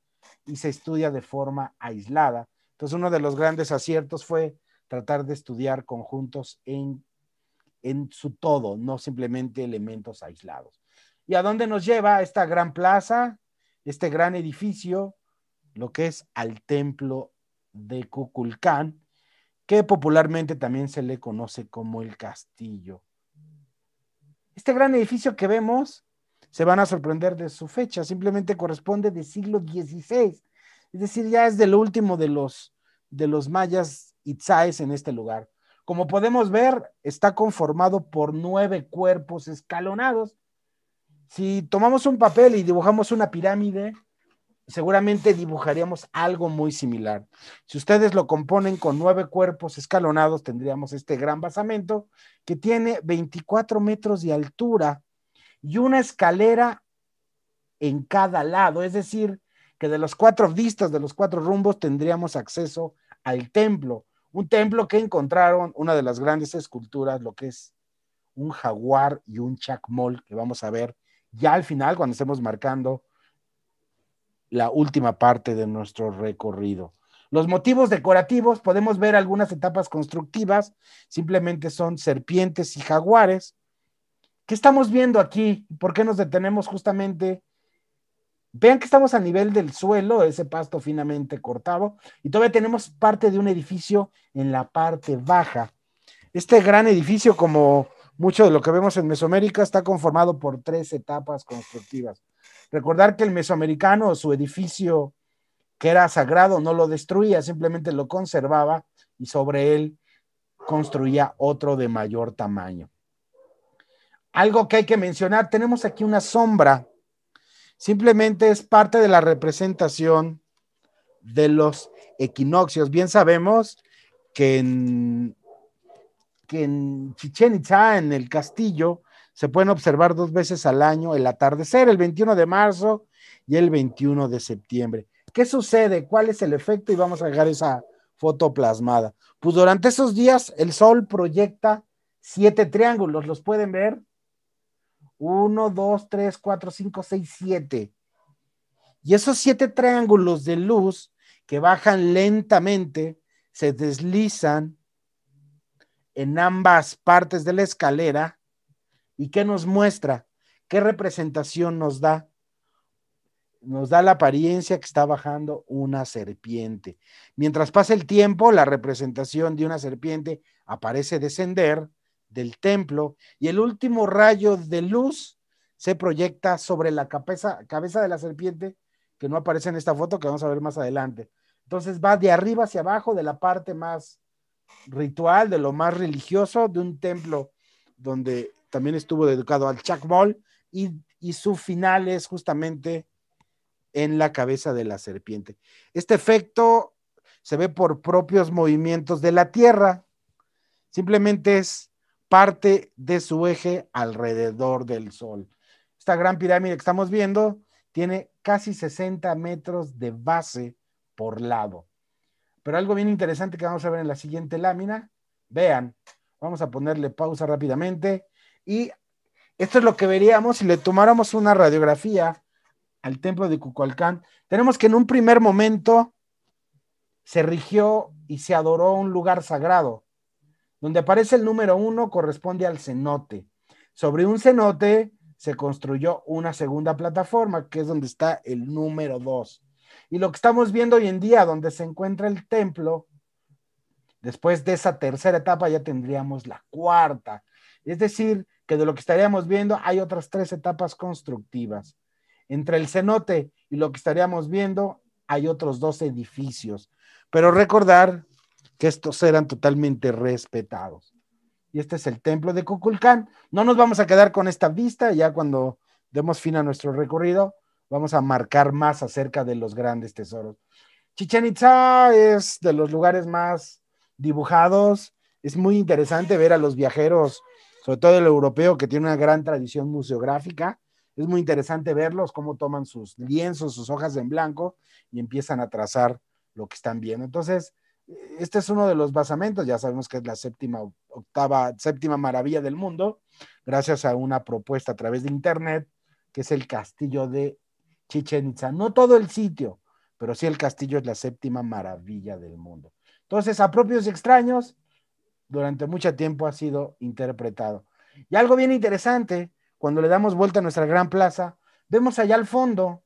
y se estudia de forma aislada. Entonces, uno de los grandes aciertos fue tratar de estudiar conjuntos en, en su todo, no simplemente elementos aislados. ¿Y a dónde nos lleva esta gran plaza? este gran edificio, lo que es al templo de Cuculcán, que popularmente también se le conoce como el castillo. Este gran edificio que vemos, se van a sorprender de su fecha, simplemente corresponde del siglo XVI, es decir, ya es del último de los, de los mayas itzaes en este lugar. Como podemos ver, está conformado por nueve cuerpos escalonados, si tomamos un papel y dibujamos una pirámide, seguramente dibujaríamos algo muy similar. Si ustedes lo componen con nueve cuerpos escalonados, tendríamos este gran basamento que tiene 24 metros de altura y una escalera en cada lado, es decir, que de los cuatro vistas, de los cuatro rumbos, tendríamos acceso al templo. Un templo que encontraron una de las grandes esculturas, lo que es un jaguar y un chacmol, que vamos a ver ya al final, cuando estemos marcando la última parte de nuestro recorrido. Los motivos decorativos, podemos ver algunas etapas constructivas, simplemente son serpientes y jaguares. ¿Qué estamos viendo aquí? ¿Por qué nos detenemos justamente? Vean que estamos a nivel del suelo, ese pasto finamente cortado, y todavía tenemos parte de un edificio en la parte baja. Este gran edificio, como mucho de lo que vemos en Mesoamérica está conformado por tres etapas constructivas. Recordar que el mesoamericano, su edificio que era sagrado, no lo destruía, simplemente lo conservaba y sobre él construía otro de mayor tamaño. Algo que hay que mencionar, tenemos aquí una sombra, simplemente es parte de la representación de los equinoccios. Bien sabemos que en que en Chichen Itza, en el castillo, se pueden observar dos veces al año el atardecer, el 21 de marzo y el 21 de septiembre. ¿Qué sucede? ¿Cuál es el efecto? Y vamos a dejar esa foto plasmada. Pues durante esos días el sol proyecta siete triángulos, ¿los pueden ver? Uno, dos, tres, cuatro, cinco, seis, siete. Y esos siete triángulos de luz que bajan lentamente se deslizan en ambas partes de la escalera y qué nos muestra, qué representación nos da. Nos da la apariencia que está bajando una serpiente. Mientras pasa el tiempo, la representación de una serpiente aparece descender del templo y el último rayo de luz se proyecta sobre la cabeza, cabeza de la serpiente que no aparece en esta foto que vamos a ver más adelante. Entonces va de arriba hacia abajo de la parte más ritual, de lo más religioso, de un templo donde también estuvo dedicado al chacmol y, y su final es justamente en la cabeza de la serpiente. Este efecto se ve por propios movimientos de la Tierra, simplemente es parte de su eje alrededor del Sol. Esta gran pirámide que estamos viendo tiene casi 60 metros de base por lado. Pero algo bien interesante que vamos a ver en la siguiente lámina, vean, vamos a ponerle pausa rápidamente y esto es lo que veríamos si le tomáramos una radiografía al templo de Cucualcán. Tenemos que en un primer momento se rigió y se adoró un lugar sagrado. Donde aparece el número uno corresponde al cenote. Sobre un cenote se construyó una segunda plataforma, que es donde está el número dos. Y lo que estamos viendo hoy en día, donde se encuentra el templo, después de esa tercera etapa ya tendríamos la cuarta. Es decir, que de lo que estaríamos viendo hay otras tres etapas constructivas. Entre el cenote y lo que estaríamos viendo hay otros dos edificios. Pero recordar que estos eran totalmente respetados. Y este es el templo de Cuculcán. No nos vamos a quedar con esta vista, ya cuando demos fin a nuestro recorrido, vamos a marcar más acerca de los grandes tesoros. Chichen Itza es de los lugares más dibujados. Es muy interesante ver a los viajeros, sobre todo el europeo, que tiene una gran tradición museográfica. Es muy interesante verlos, cómo toman sus lienzos, sus hojas en blanco y empiezan a trazar lo que están viendo. Entonces, este es uno de los basamentos. Ya sabemos que es la séptima, octava, séptima maravilla del mundo, gracias a una propuesta a través de Internet, que es el castillo de Chichen Itza. No todo el sitio, pero sí el castillo es la séptima maravilla del mundo. Entonces, a propios extraños, durante mucho tiempo ha sido interpretado. Y algo bien interesante, cuando le damos vuelta a nuestra gran plaza, vemos allá al fondo,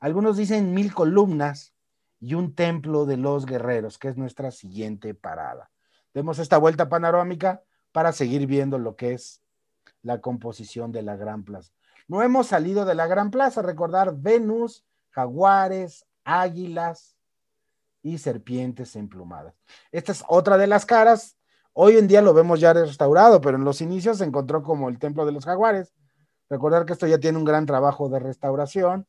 algunos dicen mil columnas y un templo de los guerreros, que es nuestra siguiente parada. Demos esta vuelta panorámica para seguir viendo lo que es la composición de la gran plaza. No hemos salido de la gran plaza. Recordar Venus, jaguares, águilas y serpientes emplumadas. Esta es otra de las caras. Hoy en día lo vemos ya restaurado, pero en los inicios se encontró como el templo de los jaguares. Recordar que esto ya tiene un gran trabajo de restauración.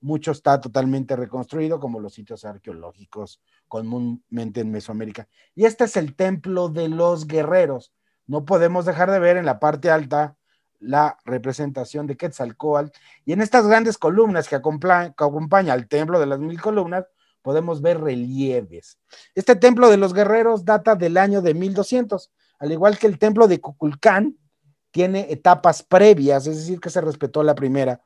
Mucho está totalmente reconstruido, como los sitios arqueológicos comúnmente en Mesoamérica. Y este es el templo de los guerreros. No podemos dejar de ver en la parte alta la representación de Quetzalcoatl. Y en estas grandes columnas que, acompaña, al templo de las mil columnas, podemos ver relieves. Este templo de los guerreros data del año de 1200, al igual que el templo de Cuculcán, tiene etapas previas, es decir, que se respetó la primera.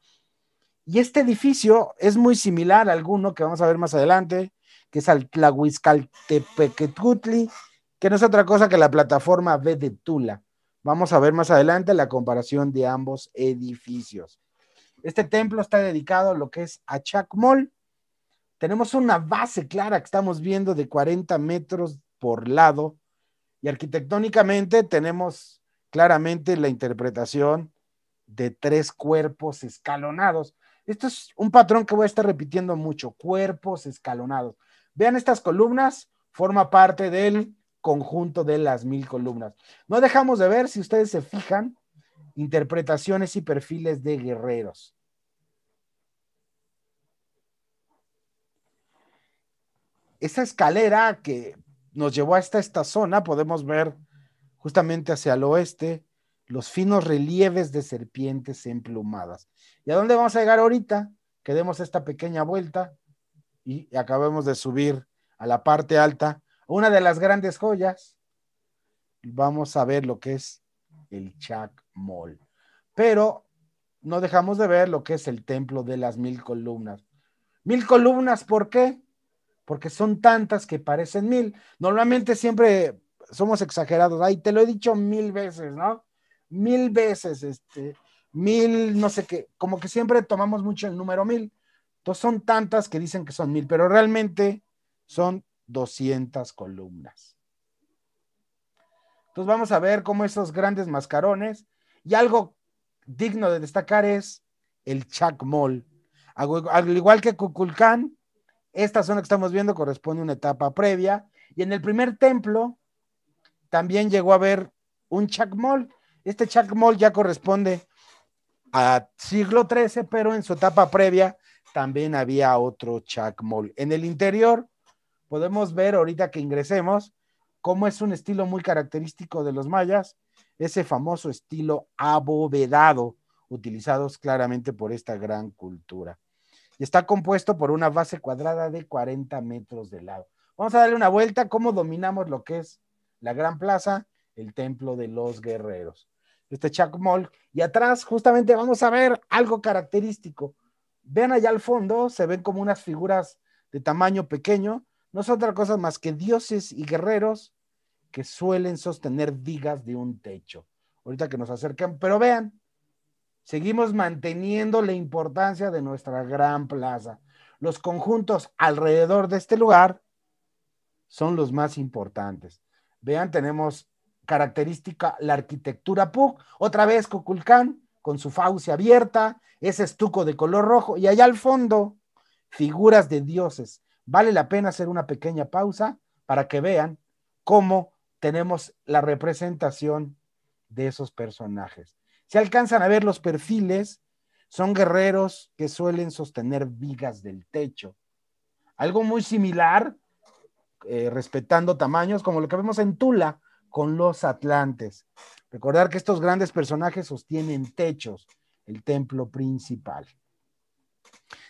Y este edificio es muy similar a alguno que vamos a ver más adelante, que es al Tlahuizcaltepequetutli, que no es otra cosa que la plataforma B de Tula. Vamos a ver más adelante la comparación de ambos edificios. Este templo está dedicado a lo que es a Achacmol. Tenemos una base clara que estamos viendo de 40 metros por lado y arquitectónicamente tenemos claramente la interpretación de tres cuerpos escalonados. Esto es un patrón que voy a estar repitiendo mucho, cuerpos escalonados. Vean estas columnas, forma parte del conjunto de las mil columnas. No dejamos de ver, si ustedes se fijan, interpretaciones y perfiles de guerreros. Esa escalera que nos llevó hasta esta zona, podemos ver justamente hacia el oeste los finos relieves de serpientes emplumadas. ¿Y a dónde vamos a llegar ahorita? Que demos esta pequeña vuelta y acabemos de subir a la parte alta una de las grandes joyas. Vamos a ver lo que es el Mol, Pero no dejamos de ver lo que es el templo de las mil columnas. Mil columnas, ¿por qué? Porque son tantas que parecen mil. Normalmente siempre somos exagerados. Ay, te lo he dicho mil veces, ¿no? Mil veces, este, mil, no sé qué. Como que siempre tomamos mucho el número mil. Entonces son tantas que dicen que son mil, pero realmente son 200 columnas. Entonces vamos a ver cómo esos grandes mascarones y algo digno de destacar es el chacmol. Al igual que Cuculcán, esta zona que estamos viendo corresponde a una etapa previa y en el primer templo también llegó a haber un chacmol. Este chacmol ya corresponde a siglo XIII, pero en su etapa previa también había otro chacmol. En el interior podemos ver ahorita que ingresemos cómo es un estilo muy característico de los mayas, ese famoso estilo abovedado, utilizados claramente por esta gran cultura. Y está compuesto por una base cuadrada de 40 metros de lado. Vamos a darle una vuelta, cómo dominamos lo que es la gran plaza, el templo de los guerreros. Este Chacmol. Y atrás justamente vamos a ver algo característico. Vean allá al fondo, se ven como unas figuras de tamaño pequeño, no son otra cosa más que dioses y guerreros que suelen sostener vigas de un techo. Ahorita que nos acercan, pero vean, seguimos manteniendo la importancia de nuestra gran plaza. Los conjuntos alrededor de este lugar son los más importantes. Vean, tenemos característica la arquitectura PUC, otra vez Cuculcán con su fauce abierta, ese estuco de color rojo y allá al fondo figuras de dioses Vale la pena hacer una pequeña pausa para que vean cómo tenemos la representación de esos personajes. Si alcanzan a ver los perfiles, son guerreros que suelen sostener vigas del techo. Algo muy similar, eh, respetando tamaños, como lo que vemos en Tula con los atlantes. Recordar que estos grandes personajes sostienen techos, el templo principal.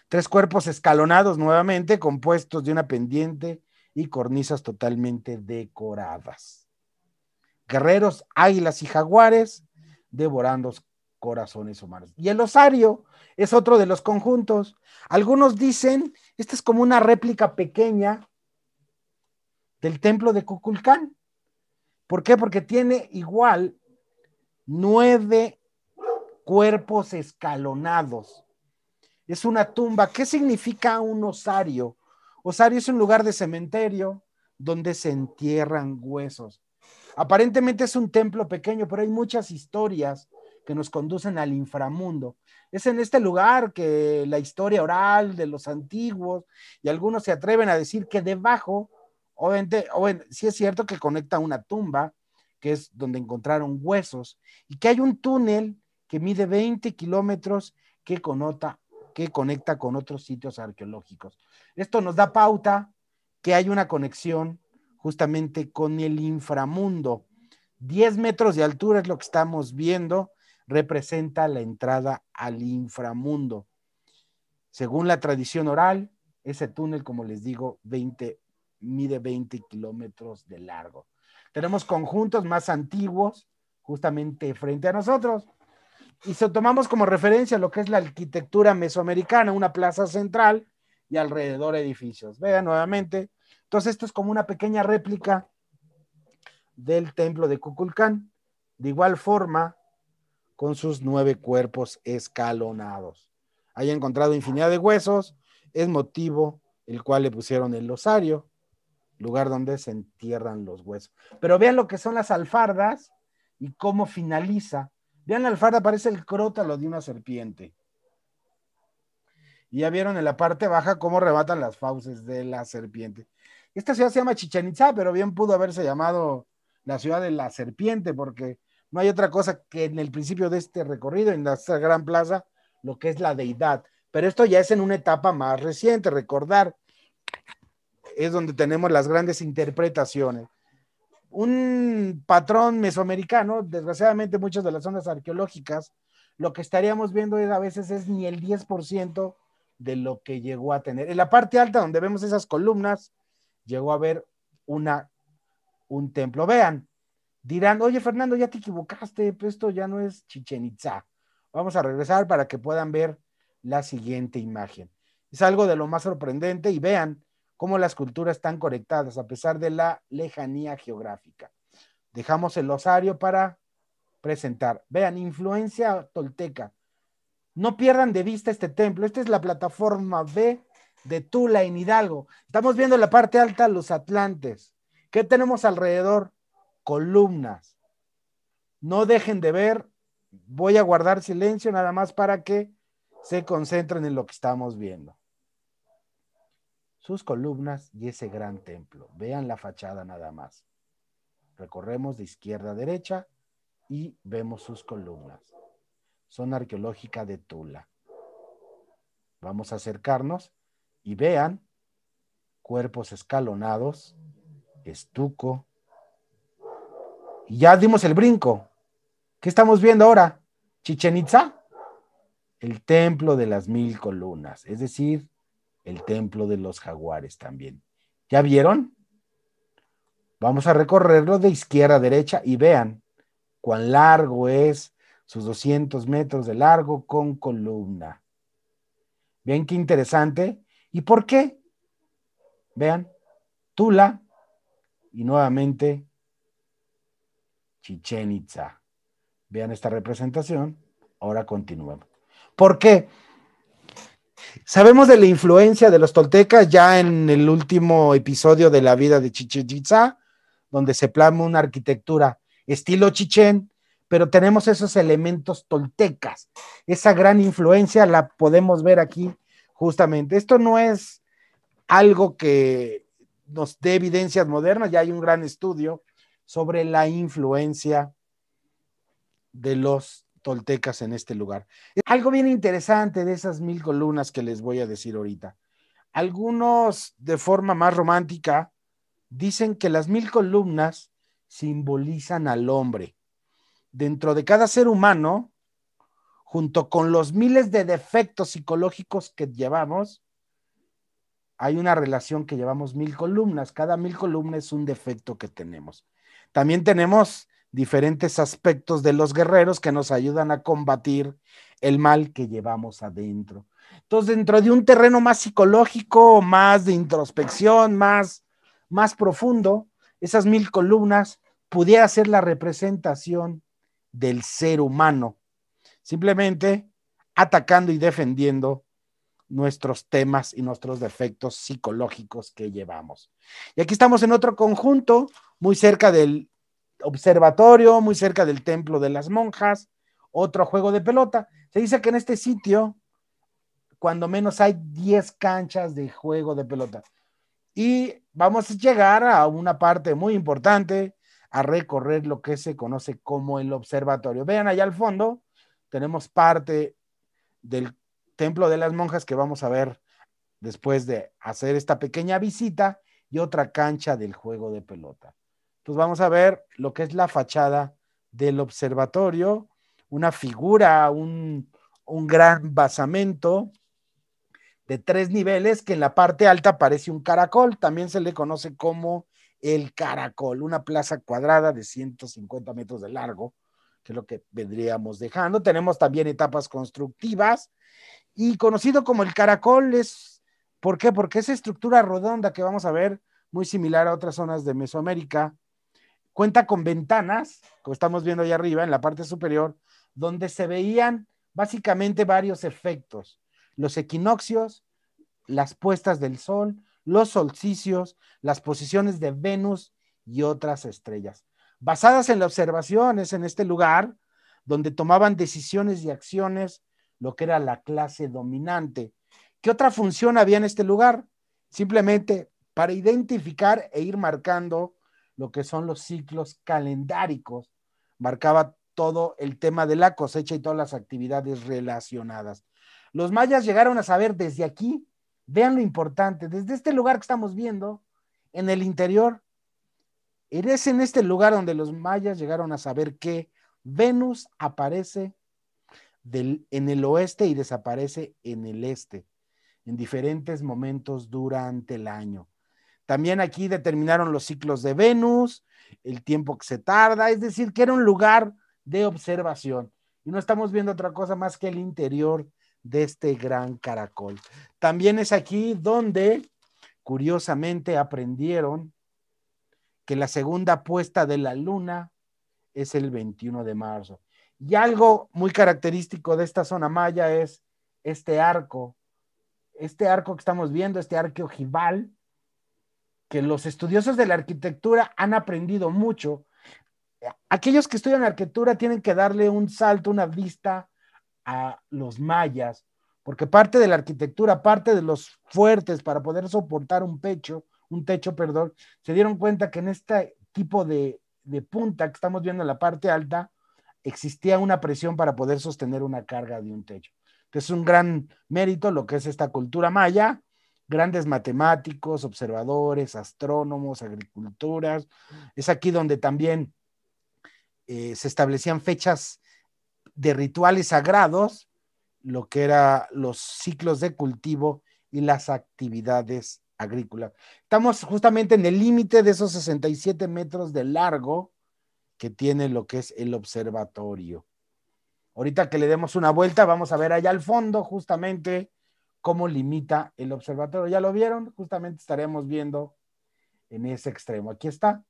Tres cuerpos escalonados nuevamente, compuestos de una pendiente y cornisas totalmente decoradas. Guerreros, águilas y jaguares devorando corazones humanos. Y el osario es otro de los conjuntos. Algunos dicen, esta es como una réplica pequeña del templo de Cuculcán. ¿Por qué? Porque tiene igual nueve cuerpos escalonados es una tumba. ¿Qué significa un osario? Osario es un lugar de cementerio donde se entierran huesos. Aparentemente es un templo pequeño, pero hay muchas historias que nos conducen al inframundo. Es en este lugar que la historia oral de los antiguos y algunos se atreven a decir que debajo, obviamente, obviamente si es cierto que conecta una tumba, que es donde encontraron huesos, y que hay un túnel que mide 20 kilómetros que conota que conecta con otros sitios arqueológicos. Esto nos da pauta que hay una conexión justamente con el inframundo. Diez metros de altura es lo que estamos viendo, representa la entrada al inframundo. Según la tradición oral, ese túnel, como les digo, 20, mide 20 kilómetros de largo. Tenemos conjuntos más antiguos justamente frente a nosotros y tomamos como referencia lo que es la arquitectura mesoamericana, una plaza central y alrededor edificios. Vean nuevamente. Entonces, esto es como una pequeña réplica del templo de Cuculcán, de igual forma, con sus nueve cuerpos escalonados. Hay encontrado infinidad de huesos, es motivo el cual le pusieron el losario, lugar donde se entierran los huesos. Pero vean lo que son las alfardas y cómo finaliza la alfarda, parece el crótalo de una serpiente. Y ya vieron en la parte baja cómo rebatan las fauces de la serpiente. Esta ciudad se llama Chichen Itza, pero bien pudo haberse llamado la ciudad de la serpiente, porque no hay otra cosa que en el principio de este recorrido, en esta gran plaza, lo que es la deidad. Pero esto ya es en una etapa más reciente, recordar, es donde tenemos las grandes interpretaciones un patrón mesoamericano, desgraciadamente muchas de las zonas arqueológicas, lo que estaríamos viendo es, a veces es ni el 10% de lo que llegó a tener. En la parte alta donde vemos esas columnas, llegó a haber una, un templo. Vean, dirán, oye Fernando, ya te equivocaste, pues esto ya no es Chichen Itza. Vamos a regresar para que puedan ver la siguiente imagen. Es algo de lo más sorprendente y vean, cómo las culturas están conectadas a pesar de la lejanía geográfica. Dejamos el osario para presentar. Vean, influencia tolteca. No pierdan de vista este templo. Esta es la plataforma B de Tula en Hidalgo. Estamos viendo la parte alta los atlantes. ¿Qué tenemos alrededor? Columnas. No dejen de ver. Voy a guardar silencio nada más para que se concentren en lo que estamos viendo sus columnas y ese gran templo. Vean la fachada nada más. Recorremos de izquierda a derecha y vemos sus columnas. Zona arqueológica de Tula. Vamos a acercarnos y vean cuerpos escalonados, estuco. Y ya dimos el brinco. ¿Qué estamos viendo ahora? Chichen Itza, el templo de las mil columnas, es decir, el templo de los jaguares también. ¿Ya vieron? Vamos a recorrerlo de izquierda a derecha y vean cuán largo es sus 200 metros de largo con columna. bien qué interesante. ¿Y por qué? Vean, Tula y nuevamente Chichen Itza. Vean esta representación. Ahora continuemos. ¿Por qué? Sabemos de la influencia de los toltecas ya en el último episodio de la vida de Chichen donde se plama una arquitectura estilo chichén, pero tenemos esos elementos toltecas. Esa gran influencia la podemos ver aquí justamente. Esto no es algo que nos dé evidencias modernas, ya hay un gran estudio sobre la influencia de los toltecas en este lugar. Algo bien interesante de esas mil columnas que les voy a decir ahorita. Algunos de forma más romántica dicen que las mil columnas simbolizan al hombre. Dentro de cada ser humano, junto con los miles de defectos psicológicos que llevamos, hay una relación que llevamos mil columnas. Cada mil columnas es un defecto que tenemos. También tenemos diferentes aspectos de los guerreros que nos ayudan a combatir el mal que llevamos adentro. Entonces, dentro de un terreno más psicológico, más de introspección, más, más profundo, esas mil columnas pudiera ser la representación del ser humano, simplemente atacando y defendiendo nuestros temas y nuestros defectos psicológicos que llevamos. Y aquí estamos en otro conjunto, muy cerca del observatorio muy cerca del templo de las monjas, otro juego de pelota. Se dice que en este sitio, cuando menos hay 10 canchas de juego de pelota. Y vamos a llegar a una parte muy importante, a recorrer lo que se conoce como el observatorio. Vean allá al fondo, tenemos parte del templo de las monjas que vamos a ver después de hacer esta pequeña visita y otra cancha del juego de pelota pues vamos a ver lo que es la fachada del observatorio, una figura, un, gran basamento de tres niveles que en la parte alta parece un caracol, también se le conoce como el caracol, una plaza cuadrada de 150 metros de largo, que es lo que vendríamos dejando. Tenemos también etapas constructivas y conocido como el caracol es, ¿por qué? Porque esa estructura redonda que vamos a ver, muy similar a otras zonas de Mesoamérica, Cuenta con ventanas, como estamos viendo allá arriba en la parte superior, donde se veían básicamente varios efectos. Los equinoccios, las puestas del sol, los solsticios, las posiciones de Venus y otras estrellas. Basadas en las observaciones en este lugar, donde tomaban decisiones y acciones lo que era la clase dominante. ¿Qué otra función había en este lugar? Simplemente para identificar e ir marcando lo que son los ciclos calendáricos, marcaba todo el tema de la cosecha y todas las actividades relacionadas. Los mayas llegaron a saber desde aquí, vean lo importante, desde este lugar que estamos viendo, en el interior, eres en este lugar donde los mayas llegaron a saber que Venus aparece en el oeste y desaparece en el este, en diferentes momentos durante el año. También aquí determinaron los ciclos de Venus, el tiempo que se tarda, es decir, que era un lugar de observación. Y no estamos viendo otra cosa más que el interior de este gran caracol. También es aquí donde, curiosamente, aprendieron que la segunda puesta de la luna es el 21 de marzo. Y algo muy característico de esta zona maya es este arco, este arco que estamos viendo, este arco ojival, que los estudiosos de la arquitectura han aprendido mucho. Aquellos que estudian arquitectura tienen que darle un salto, una vista a los mayas, porque parte de la arquitectura, parte de los fuertes para poder soportar un pecho, un techo, perdón, se dieron cuenta que en este tipo de, de punta que estamos viendo en la parte alta, existía una presión para poder sostener una carga de un techo. es un gran mérito lo que es esta cultura maya, grandes matemáticos, observadores, astrónomos, agriculturas. Es aquí donde también eh, se establecían fechas de rituales sagrados, lo que eran los ciclos de cultivo y las actividades agrícolas. Estamos justamente en el límite de esos 67 metros de largo que tiene lo que es el observatorio. Ahorita que le demos una vuelta, vamos a ver allá al fondo justamente cómo limita el observatorio. Ya lo vieron, justamente estaremos viendo en ese extremo. Aquí está.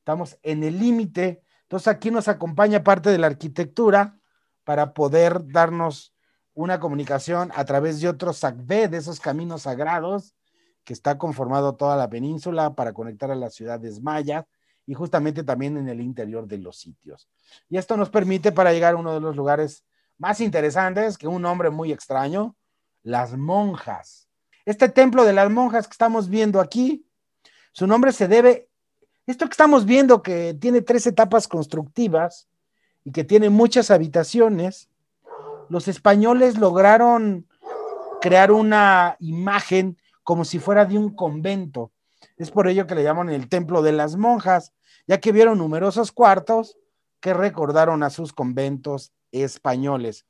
Estamos en el límite. Entonces aquí nos acompaña parte de la arquitectura para poder darnos una comunicación a través de otros sacvé de esos caminos sagrados que está conformado toda la península para conectar a las ciudades mayas y justamente también en el interior de los sitios. Y esto nos permite para llegar a uno de los lugares más interesantes que un hombre muy extraño las monjas. Este templo de las monjas que estamos viendo aquí, su nombre se debe, esto que estamos viendo que tiene tres etapas constructivas y que tiene muchas habitaciones, los españoles lograron crear una imagen como si fuera de un convento. Es por ello que le llaman el templo de las monjas, ya que vieron numerosos cuartos que recordaron a sus conventos españoles.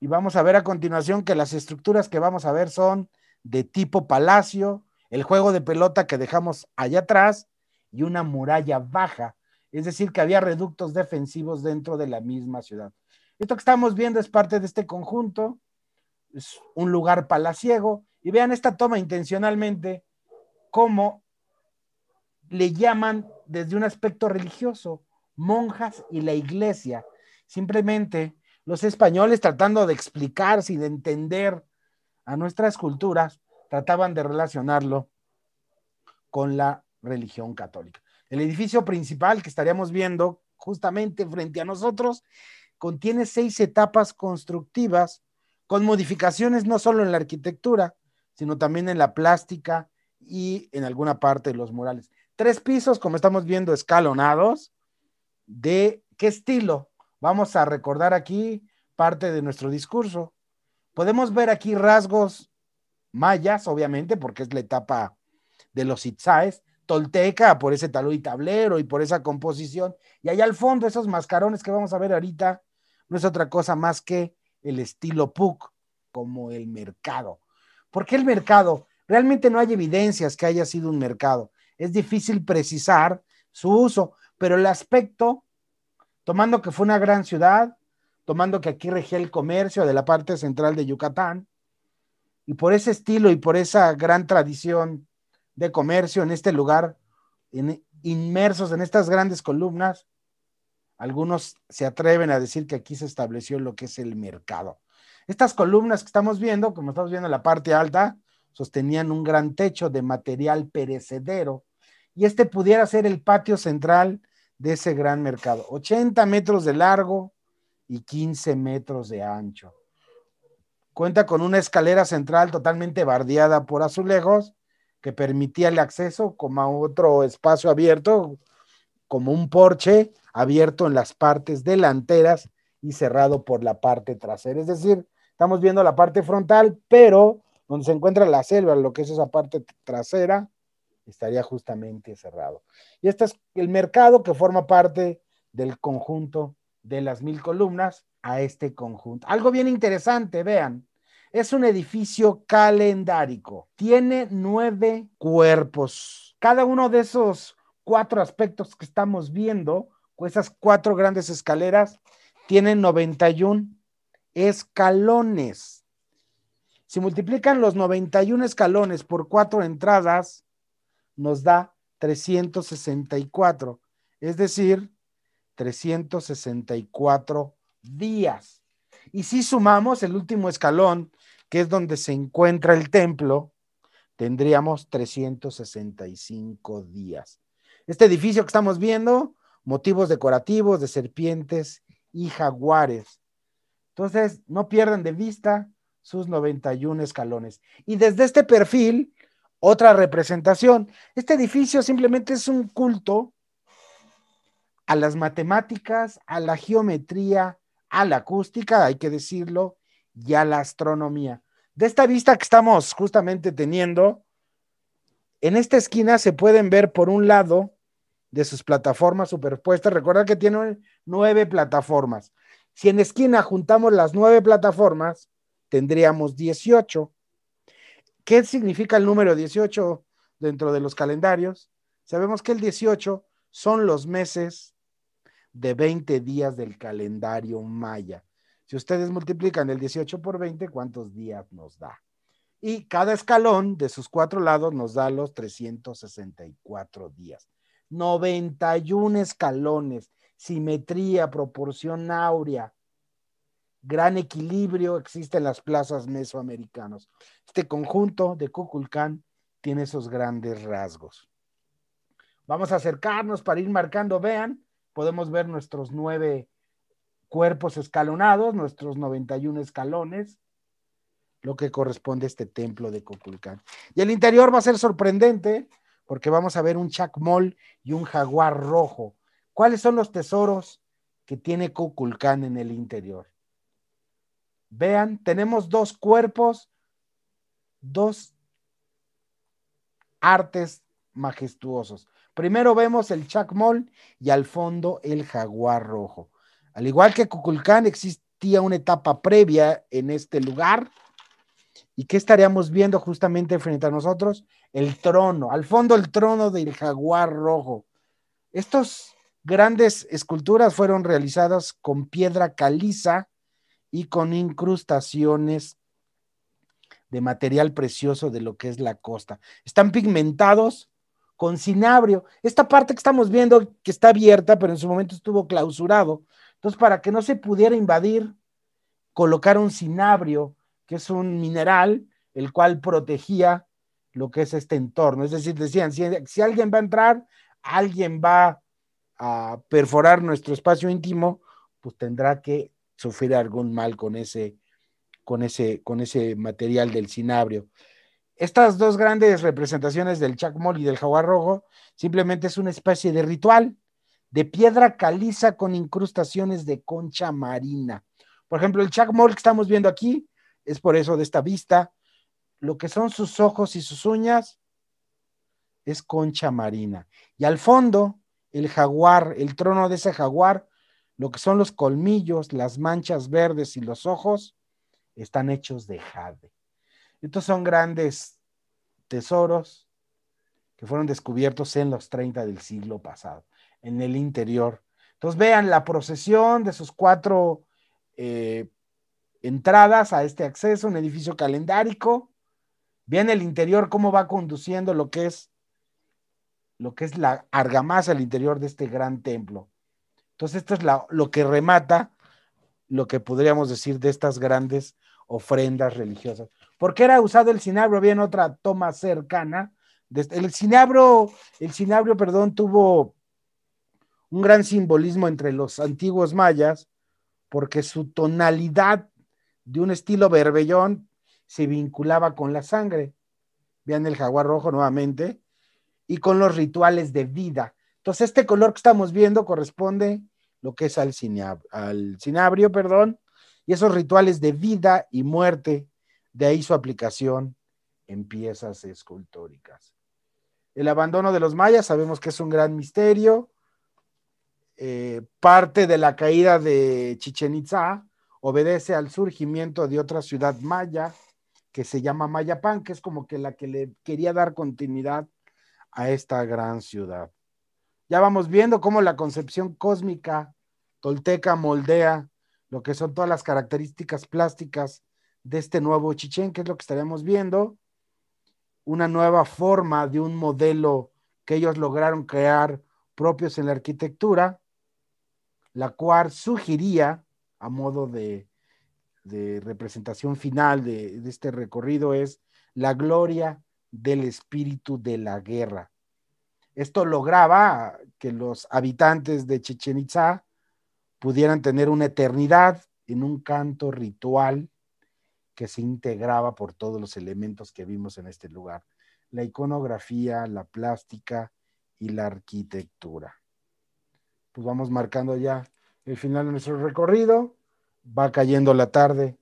Y vamos a ver a continuación que las estructuras que vamos a ver son de tipo palacio, el juego de pelota que dejamos allá atrás y una muralla baja. Es decir, que había reductos defensivos dentro de la misma ciudad. Esto que estamos viendo es parte de este conjunto, es un lugar palaciego. Y vean esta toma intencionalmente, cómo le llaman desde un aspecto religioso, monjas y la iglesia. Simplemente los españoles tratando de explicarse y de entender a nuestras culturas, trataban de relacionarlo con la religión católica. El edificio principal que estaríamos viendo justamente frente a nosotros contiene seis etapas constructivas con modificaciones no solo en la arquitectura, sino también en la plástica y en alguna parte de los murales. Tres pisos, como estamos viendo, escalonados. ¿De qué estilo? Vamos a recordar aquí parte de nuestro discurso. Podemos ver aquí rasgos mayas, obviamente, porque es la etapa de los itzaes, tolteca, por ese talud y tablero y por esa composición. Y allá al fondo, esos mascarones que vamos a ver ahorita, no es otra cosa más que el estilo Puc, como el mercado. Porque el mercado? Realmente no hay evidencias que haya sido un mercado. Es difícil precisar su uso, pero el aspecto tomando que fue una gran ciudad, tomando que aquí regía el comercio de la parte central de Yucatán, y por ese estilo y por esa gran tradición de comercio en este lugar, inmersos en estas grandes columnas, algunos se atreven a decir que aquí se estableció lo que es el mercado. Estas columnas que estamos viendo, como estamos viendo la parte alta, sostenían un gran techo de material perecedero y este pudiera ser el patio central de ese gran mercado. 80 metros de largo y 15 metros de ancho. Cuenta con una escalera central totalmente bardeada por azulejos que permitía el acceso como a otro espacio abierto, como un porche abierto en las partes delanteras y cerrado por la parte trasera. Es decir, estamos viendo la parte frontal, pero donde se encuentra la selva, lo que es esa parte trasera, estaría justamente cerrado. Y este es el mercado que forma parte del conjunto de las mil columnas a este conjunto. Algo bien interesante, vean. Es un edificio calendárico. Tiene nueve cuerpos. Cada uno de esos cuatro aspectos que estamos viendo, esas cuatro grandes escaleras, tienen 91 escalones. Si multiplican los 91 escalones por cuatro entradas, nos da 364, es decir, 364 días. Y si sumamos el último escalón, que es donde se encuentra el templo, tendríamos 365 días. Este edificio que estamos viendo, motivos decorativos de serpientes y jaguares. Entonces, no pierdan de vista sus 91 escalones. Y desde este perfil otra representación. Este edificio simplemente es un culto a las matemáticas, a la geometría, a la acústica, hay que decirlo, y a la astronomía. De esta vista que estamos justamente teniendo, en esta esquina se pueden ver por un lado de sus plataformas superpuestas. Recuerda que tiene nueve plataformas. Si en esquina juntamos las nueve plataformas, tendríamos 18. ¿Qué significa el número 18 dentro de los calendarios? Sabemos que el 18 son los meses de 20 días del calendario maya. Si ustedes multiplican el 18 por 20, ¿cuántos días nos da? Y cada escalón de sus cuatro lados nos da los 364 días. 91 escalones, simetría, proporción áurea, gran equilibrio existe en las plazas mesoamericanas. Este conjunto de Cuculcán tiene esos grandes rasgos. Vamos a acercarnos para ir marcando, vean, podemos ver nuestros nueve cuerpos escalonados, nuestros 91 escalones, lo que corresponde a este templo de Cuculcán. Y el interior va a ser sorprendente porque vamos a ver un chacmol y un jaguar rojo. ¿Cuáles son los tesoros que tiene Cuculcán en el interior? Vean, tenemos dos cuerpos, dos artes majestuosos. Primero vemos el chacmol y al fondo el jaguar rojo. Al igual que Cuculcán, existía una etapa previa en este lugar. ¿Y qué estaríamos viendo justamente frente a nosotros? El trono, al fondo el trono del jaguar rojo. Estas grandes esculturas fueron realizadas con piedra caliza y con incrustaciones de material precioso de lo que es la costa. Están pigmentados con cinabrio. Esta parte que estamos viendo que está abierta, pero en su momento estuvo clausurado. Entonces, para que no se pudiera invadir, colocaron cinabrio, que es un mineral, el cual protegía lo que es este entorno. Es decir, decían, si, si alguien va a entrar, alguien va a perforar nuestro espacio íntimo, pues tendrá que sufrir algún mal con ese, con ese, con ese material del cinabrio. Estas dos grandes representaciones del chacmol y del jaguar rojo simplemente es una especie de ritual de piedra caliza con incrustaciones de concha marina. Por ejemplo, el chacmol que estamos viendo aquí es por eso de esta vista. Lo que son sus ojos y sus uñas es concha marina. Y al fondo, el jaguar, el trono de ese jaguar lo que son los colmillos, las manchas verdes y los ojos, están hechos de jade. Estos son grandes tesoros que fueron descubiertos en los 30 del siglo pasado, en el interior. Entonces vean la procesión de sus cuatro eh, entradas a este acceso, un edificio calendárico. Vean el interior, cómo va conduciendo lo que es lo que es la argamasa al interior de este gran templo. Entonces, esto es lo que remata lo que podríamos decir de estas grandes ofrendas religiosas. Porque era usado el cinabro, había otra toma cercana. Este, el cinabro, el perdón, tuvo un gran simbolismo entre los antiguos mayas, porque su tonalidad de un estilo berbellón se vinculaba con la sangre. Vean el jaguar rojo nuevamente, y con los rituales de vida entonces, este color que estamos viendo corresponde lo que es al, cinabrio, perdón, y esos rituales de vida y muerte, de ahí su aplicación en piezas escultóricas. El abandono de los mayas sabemos que es un gran misterio, eh, parte de la caída de Chichen Itza obedece al surgimiento de otra ciudad maya que se llama Mayapán que es como que la que le quería dar continuidad a esta gran ciudad ya vamos viendo cómo la concepción cósmica tolteca moldea lo que son todas las características plásticas de este nuevo Chichén, que es lo que estaremos viendo, una nueva forma de un modelo que ellos lograron crear propios en la arquitectura, la cual sugería, a modo de, representación final de este recorrido, es la gloria del espíritu de la guerra. Esto lograba que los habitantes de Chichen Itza pudieran tener una eternidad en un canto ritual que se integraba por todos los elementos que vimos en este lugar, la iconografía, la plástica y la arquitectura. Pues vamos marcando ya el final de nuestro recorrido, va cayendo la tarde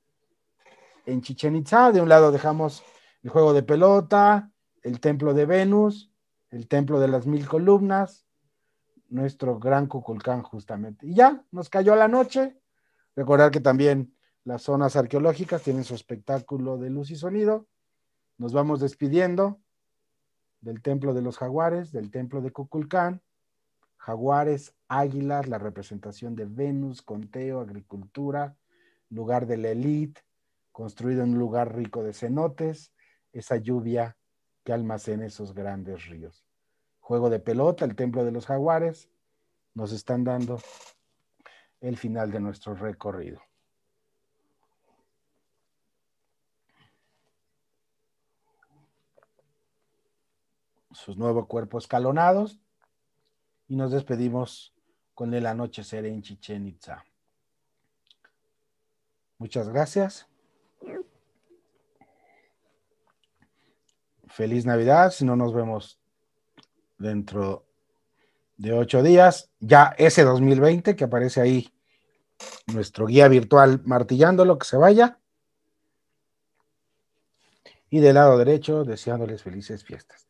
en Chichen Itza, de un lado dejamos el juego de pelota, el templo de Venus, el templo de las mil columnas, nuestro gran Cuculcán justamente. Y ya, nos cayó la noche. Recordar que también las zonas arqueológicas tienen su espectáculo de luz y sonido. Nos vamos despidiendo del templo de los jaguares, del templo de Cuculcán, jaguares, águilas, la representación de Venus, conteo, agricultura, lugar de la élite, construido en un lugar rico de cenotes, esa lluvia que almacena esos grandes ríos juego de pelota, el templo de los jaguares, nos están dando el final de nuestro recorrido. Sus nuevos cuerpos escalonados y nos despedimos con el anochecer en Chichen Itza. Muchas gracias. Feliz Navidad, si no nos vemos dentro de ocho días, ya ese 2020 que aparece ahí, nuestro guía virtual martillándolo, que se vaya. Y del lado derecho, deseándoles felices fiestas.